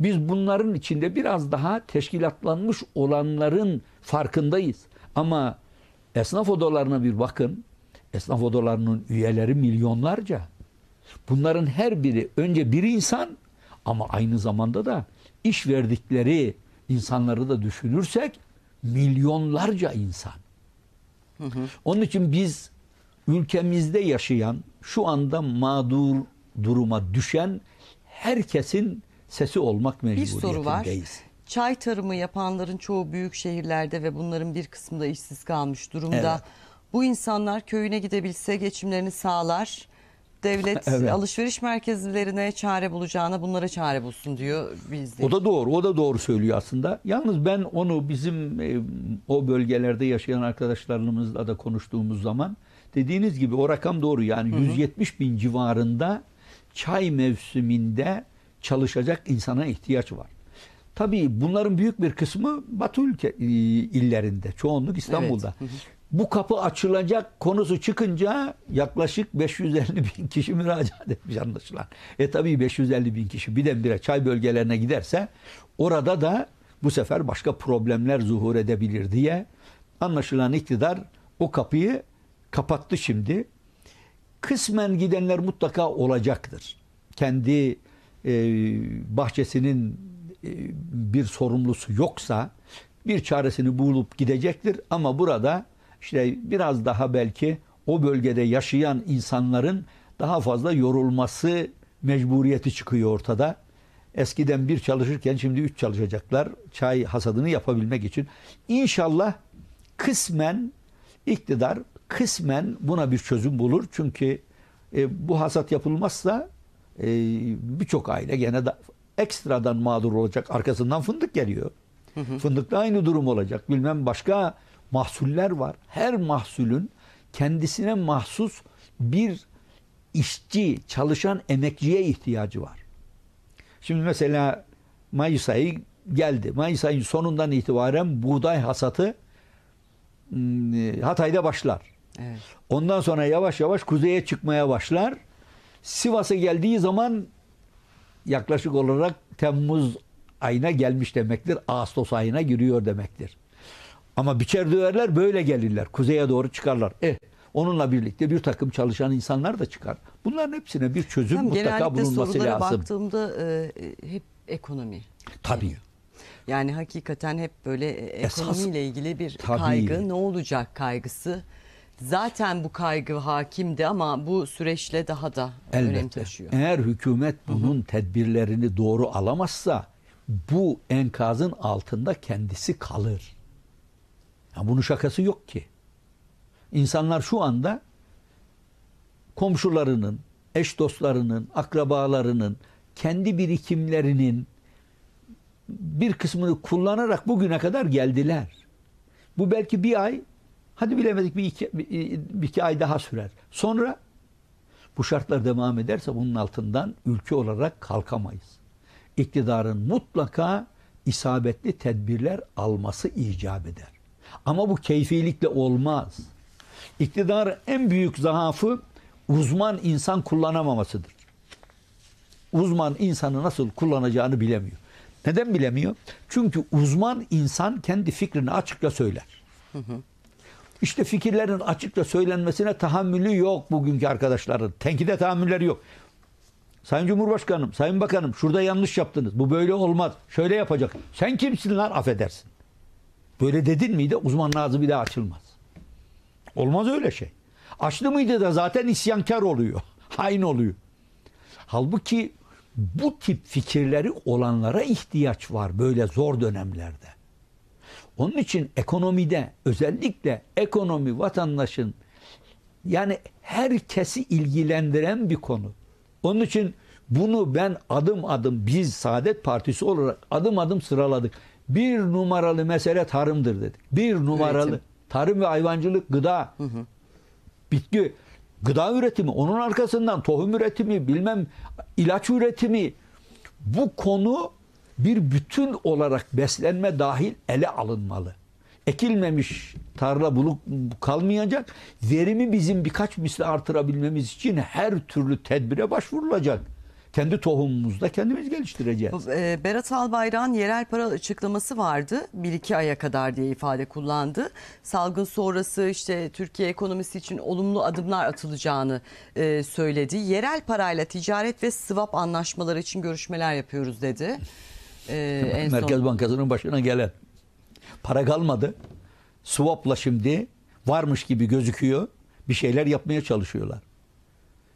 Biz bunların içinde biraz daha teşkilatlanmış olanların farkındayız. Ama esnaf odalarına bir bakın. Esnaf odalarının üyeleri milyonlarca. Bunların her biri önce bir insan ama aynı zamanda da iş verdikleri insanları da düşünürsek milyonlarca insan. Hı hı. Onun için biz ülkemizde yaşayan şu anda mağdur duruma düşen herkesin sesi olmak mecburiyetindeyiz. Bir soru var. Çay tarımı yapanların çoğu büyük şehirlerde ve bunların bir kısmı da işsiz kalmış durumda. Evet. Bu insanlar köyüne gidebilse geçimlerini sağlar devlet <laughs> Evet. alışveriş merkezlerine çare bulacağına bunlara çare bulsun diyor biz de. O da doğru, o da doğru söylüyor aslında. Yalnız ben onu bizim e, o bölgelerde yaşayan arkadaşlarımızla da konuştuğumuz zaman dediğiniz gibi o rakam doğru. Yani 170 bin civarında çay mevsiminde çalışacak insana ihtiyaç var. Tabii bunların büyük bir kısmı Batı ülke e, illerinde, çoğunluk İstanbul'da. Evet bu kapı açılacak konusu çıkınca yaklaşık 550 bin kişi müracaat etmiş anlaşılan. E tabi 550 bin kişi birdenbire çay bölgelerine giderse orada da bu sefer başka problemler zuhur edebilir diye anlaşılan iktidar o kapıyı kapattı şimdi. Kısmen gidenler mutlaka olacaktır. Kendi e, bahçesinin e, bir sorumlusu yoksa bir çaresini bulup gidecektir ama burada işte biraz daha belki o bölgede yaşayan insanların daha fazla yorulması mecburiyeti çıkıyor ortada. Eskiden bir çalışırken şimdi üç çalışacaklar çay hasadını yapabilmek için. İnşallah kısmen iktidar kısmen buna bir çözüm bulur. Çünkü e, bu hasat yapılmazsa e, birçok aile gene de ekstradan mağdur olacak. Arkasından fındık geliyor. Hı hı. Fındıkta aynı durum olacak. Bilmem başka mahsuller var. Her mahsulün kendisine mahsus bir işçi, çalışan emekçiye ihtiyacı var. Şimdi mesela Mayıs ayı geldi. Mayıs ayının sonundan itibaren buğday hasatı ıı, Hatay'da başlar. Evet. Ondan sonra yavaş yavaş kuzeye çıkmaya başlar. Sivas'a geldiği zaman yaklaşık olarak Temmuz ayına gelmiş demektir. Ağustos ayına giriyor demektir. Ama biçer döverler böyle gelirler. Kuzeye doğru çıkarlar. Eh onunla birlikte bir takım çalışan insanlar da çıkar. Bunların hepsine bir çözüm yani mutlaka bulunması lazım. sorulara baktığımda e, e, hep ekonomi. Tabii. Geliyor. Yani hakikaten hep böyle e, ekonomiyle ilgili bir tabii. kaygı, ne olacak kaygısı. Zaten bu kaygı hakimdi ama bu süreçle daha da Elbette. önem taşıyor. Eğer hükümet bunun Hı-hı. tedbirlerini doğru alamazsa bu enkazın altında kendisi kalır. Ya bunun şakası yok ki. İnsanlar şu anda komşularının, eş dostlarının, akrabalarının, kendi birikimlerinin bir kısmını kullanarak bugüne kadar geldiler. Bu belki bir ay, hadi bilemedik bir iki, bir, bir iki ay daha sürer. Sonra bu şartlar devam ederse bunun altından ülke olarak kalkamayız. İktidarın mutlaka isabetli tedbirler alması icap eder. Ama bu keyfilikle olmaz. İktidarın en büyük zaafı uzman insan kullanamamasıdır. Uzman insanı nasıl kullanacağını bilemiyor. Neden bilemiyor? Çünkü uzman insan kendi fikrini açıkça söyler. İşte fikirlerin açıkça söylenmesine tahammülü yok bugünkü arkadaşların. Tenkide tahammülleri yok. Sayın Cumhurbaşkanım, Sayın Bakanım şurada yanlış yaptınız. Bu böyle olmaz. Şöyle yapacak. Sen kimsin lan affedersin. Böyle dedin miydi uzman ağzı bir daha açılmaz. Olmaz öyle şey. Açtı mıydı da zaten isyankar oluyor. <laughs> Hain oluyor. Halbuki bu tip fikirleri olanlara ihtiyaç var böyle zor dönemlerde. Onun için ekonomide özellikle ekonomi vatandaşın yani herkesi ilgilendiren bir konu. Onun için bunu ben adım adım biz Saadet Partisi olarak adım adım sıraladık. Bir numaralı mesele tarımdır dedik. Bir numaralı Üretim. tarım ve hayvancılık, gıda, hı hı. bitki, gıda üretimi, onun arkasından tohum üretimi, bilmem ilaç üretimi. Bu konu bir bütün olarak beslenme dahil ele alınmalı. Ekilmemiş tarla buluk kalmayacak. Verimi bizim birkaç misli artırabilmemiz için her türlü tedbire başvurulacak kendi tohumumuzda kendimiz geliştireceğiz. Ee, Berat Albayrak'ın yerel para açıklaması vardı. Bir iki aya kadar diye ifade kullandı. Salgın sonrası işte Türkiye ekonomisi için olumlu adımlar atılacağını e, söyledi. Yerel parayla ticaret ve swap anlaşmaları için görüşmeler yapıyoruz dedi. Ee, en Merkez son... Bankası'nın başına gelen. Para kalmadı. Swap'la şimdi varmış gibi gözüküyor. Bir şeyler yapmaya çalışıyorlar.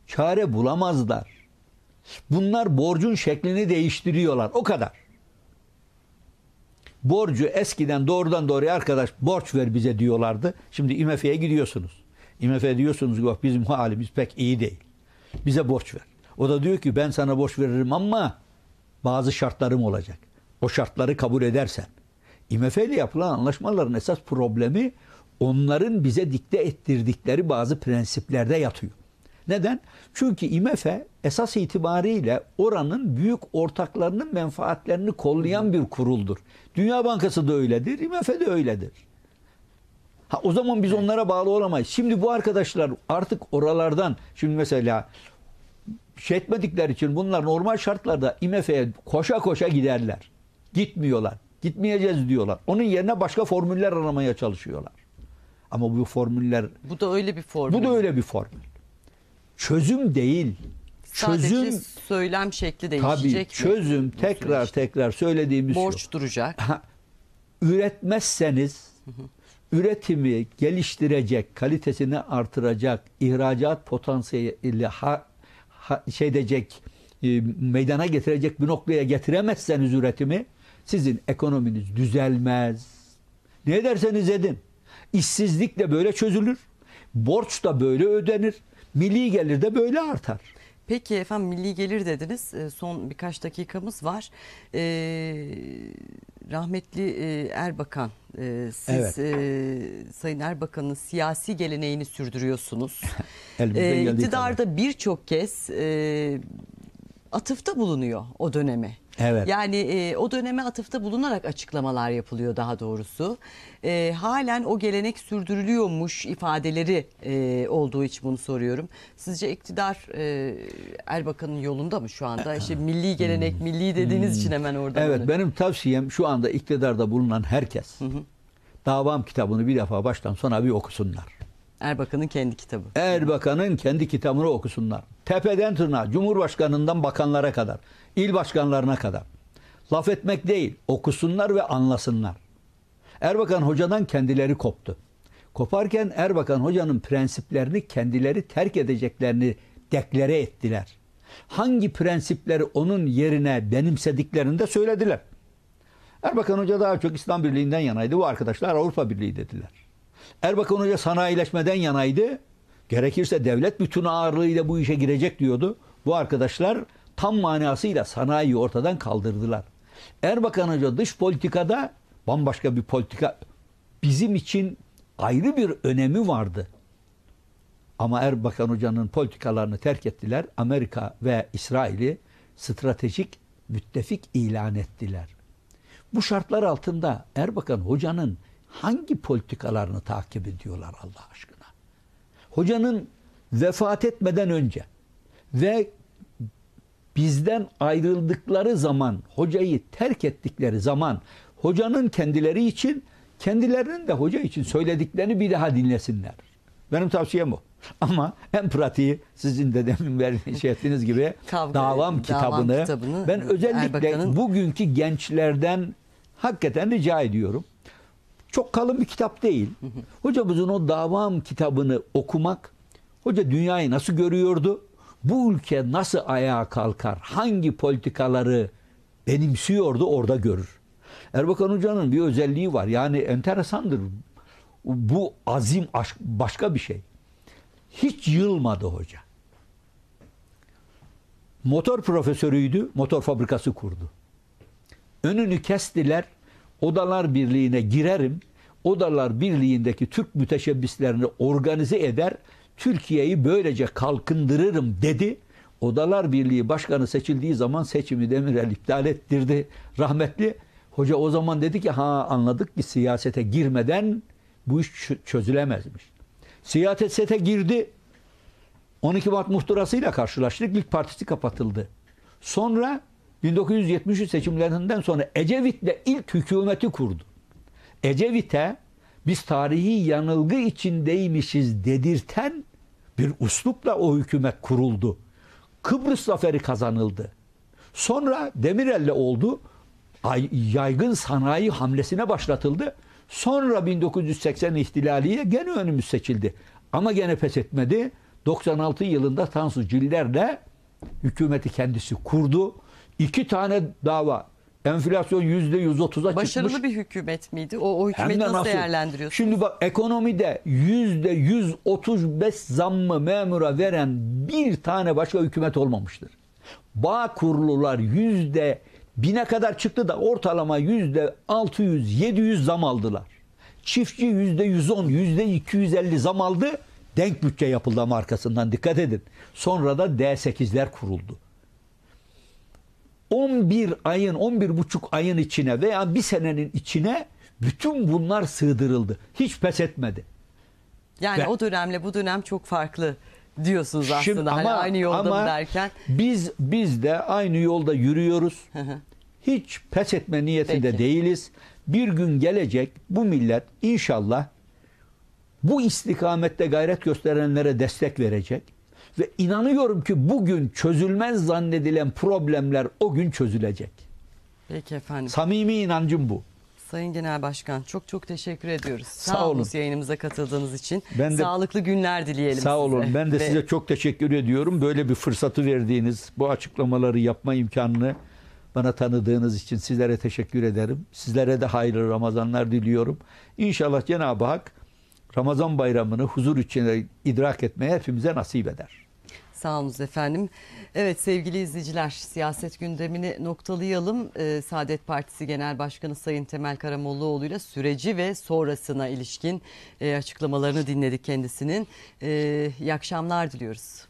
Çare bulamazlar Bunlar borcun şeklini değiştiriyorlar. O kadar. Borcu eskiden doğrudan doğruya arkadaş borç ver bize diyorlardı. Şimdi IMF'ye gidiyorsunuz. IMF diyorsunuz ki bizim halimiz pek iyi değil. Bize borç ver. O da diyor ki ben sana borç veririm ama bazı şartlarım olacak. O şartları kabul edersen. IMF ile yapılan anlaşmaların esas problemi onların bize dikte ettirdikleri bazı prensiplerde yatıyor. Neden? Çünkü IMF esas itibariyle oranın büyük ortaklarının menfaatlerini kollayan bir kuruldur. Dünya Bankası da öyledir, IMF de öyledir. Ha, o zaman biz onlara bağlı olamayız. Şimdi bu arkadaşlar artık oralardan şimdi mesela şey etmedikleri için bunlar normal şartlarda IMF'ye koşa koşa giderler. Gitmiyorlar. Gitmeyeceğiz diyorlar. Onun yerine başka formüller aramaya çalışıyorlar. Ama bu formüller... Bu da öyle bir formül. Bu da öyle bir formül çözüm değil. Sadece çözüm Sadece söylem şekli değişecek. Tabii çözüm mi? tekrar tekrar söylediğimiz borç şu. duracak. Üretmezseniz üretimi geliştirecek, kalitesini artıracak, ihracat potansiyeli ha, ha, şey edecek, e, meydana getirecek bir noktaya getiremezseniz üretimi sizin ekonominiz düzelmez. Ne derseniz edin. İşsizlik de böyle çözülür. Borç da böyle ödenir. Milli gelir de böyle artar. Peki efendim milli gelir dediniz. Ee, son birkaç dakikamız var. Ee, rahmetli e, Erbakan, e, siz evet. e, Sayın Erbakan'ın siyasi geleneğini sürdürüyorsunuz. <laughs> e, iktidarda birçok kez e, atıfta bulunuyor o döneme. Evet. Yani e, o döneme atıfta bulunarak açıklamalar yapılıyor daha doğrusu. E, halen o gelenek sürdürülüyormuş ifadeleri e, olduğu için bunu soruyorum. Sizce iktidar e, Erbakan'ın yolunda mı şu anda? İşte hmm. milli gelenek, hmm. milli dediğiniz hmm. için hemen orada. Evet bunu. benim tavsiyem şu anda iktidarda bulunan herkes hı hı. davam kitabını bir defa baştan sona bir okusunlar. Erbakan'ın kendi kitabı. Erbakan'ın kendi kitabını okusunlar. Tepeden tırnağa, Cumhurbaşkanı'ndan bakanlara kadar, il başkanlarına kadar. Laf etmek değil, okusunlar ve anlasınlar. Erbakan hocadan kendileri koptu. Koparken Erbakan hocanın prensiplerini kendileri terk edeceklerini deklere ettiler. Hangi prensipleri onun yerine benimsediklerini de söylediler. Erbakan Hoca daha çok İslam Birliği'nden yanaydı. Bu arkadaşlar Avrupa Birliği dediler. Erbakan Hoca sanayileşmeden yanaydı. Gerekirse devlet bütün ağırlığıyla bu işe girecek diyordu. Bu arkadaşlar tam manasıyla sanayiyi ortadan kaldırdılar. Erbakan Hoca dış politikada bambaşka bir politika bizim için ayrı bir önemi vardı. Ama Erbakan Hoca'nın politikalarını terk ettiler. Amerika ve İsrail'i stratejik müttefik ilan ettiler. Bu şartlar altında Erbakan Hoca'nın hangi politikalarını takip ediyorlar Allah aşkına? Hocanın vefat etmeden önce ve bizden ayrıldıkları zaman, hocayı terk ettikleri zaman hocanın kendileri için, kendilerinin de hoca için söylediklerini bir daha dinlesinler. Benim tavsiyem o. <laughs> Ama en pratiği sizin de demin verdiğiniz şey ettiğiniz gibi <laughs> Kavga, davam, davam kitabını, ben özellikle bugünkü gençlerden hakikaten rica ediyorum. Çok kalın bir kitap değil. Hocamızın o davam kitabını okumak, hoca dünyayı nasıl görüyordu? Bu ülke nasıl ayağa kalkar? Hangi politikaları benimsiyordu orada görür. Erbakan Hoca'nın bir özelliği var. Yani enteresandır. Bu azim aşk başka bir şey. Hiç yılmadı hoca. Motor profesörüydü, motor fabrikası kurdu. Önünü kestiler, Odalar Birliği'ne girerim. Odalar Birliği'ndeki Türk müteşebbislerini organize eder. Türkiye'yi böylece kalkındırırım dedi. Odalar Birliği Başkanı seçildiği zaman seçimi Demirel iptal ettirdi. Rahmetli hoca o zaman dedi ki ha anladık ki siyasete girmeden bu iş çözülemezmiş. Siyasete girdi. 12 Mart muhtırasıyla karşılaştık. İlk partisi kapatıldı. Sonra 1973 seçimlerinden sonra Ecevit'le ilk hükümeti kurdu. Ecevit'e biz tarihi yanılgı içindeymişiz dedirten bir uslupla o hükümet kuruldu. Kıbrıs zaferi kazanıldı. Sonra Demirel'le oldu. Yaygın sanayi hamlesine başlatıldı. Sonra 1980 ihtilaliye gene önümüz seçildi. Ama gene pes etmedi. 96 yılında Tansu Ciller'le hükümeti kendisi kurdu iki tane dava enflasyon yüzde yüz otuza çıkmış. Başarılı bir hükümet miydi? O, o hükümeti nasıl, nasıl değerlendiriyorsunuz? Şimdi bak ekonomide yüzde yüz otuz beş zammı memura veren bir tane başka hükümet olmamıştır. Bağ kurlular yüzde bine kadar çıktı da ortalama yüzde altı yüz yedi yüz zam aldılar. Çiftçi yüzde yüz on yüzde iki yüz elli zam aldı. Denk bütçe yapıldı markasından dikkat edin. Sonra da D8'ler kuruldu. 11 ayın, 11 buçuk ayın içine veya bir senenin içine bütün bunlar sığdırıldı. Hiç pes etmedi. Yani Ve, o dönemle bu dönem çok farklı diyorsunuz aslında. Şimdi, hani ama, hani aynı yolda ama derken. Biz biz de aynı yolda yürüyoruz. Hiç pes etme niyetinde Peki. değiliz. Bir gün gelecek bu millet inşallah bu istikamette gayret gösterenlere destek verecek ve inanıyorum ki bugün çözülmez zannedilen problemler o gün çözülecek. Peki efendim. Samimi inancım bu. Sayın Genel Başkan çok çok teşekkür ediyoruz. Sağ, sağ olun yayınımıza katıldığınız için. Ben de, Sağlıklı günler dileyelim Sağ size. olun. Ben de Ve... size çok teşekkür ediyorum. Böyle bir fırsatı verdiğiniz, bu açıklamaları yapma imkanını bana tanıdığınız için sizlere teşekkür ederim. Sizlere de hayırlı Ramazanlar diliyorum. İnşallah Cenab-ı Hak Ramazan bayramını huzur içinde idrak etmeye hepimize nasip eder. Sağolunuz efendim. Evet sevgili izleyiciler siyaset gündemini noktalayalım. Ee, Saadet Partisi Genel Başkanı Sayın Temel Karamollaoğlu ile süreci ve sonrasına ilişkin e, açıklamalarını dinledik kendisinin. E, iyi akşamlar diliyoruz.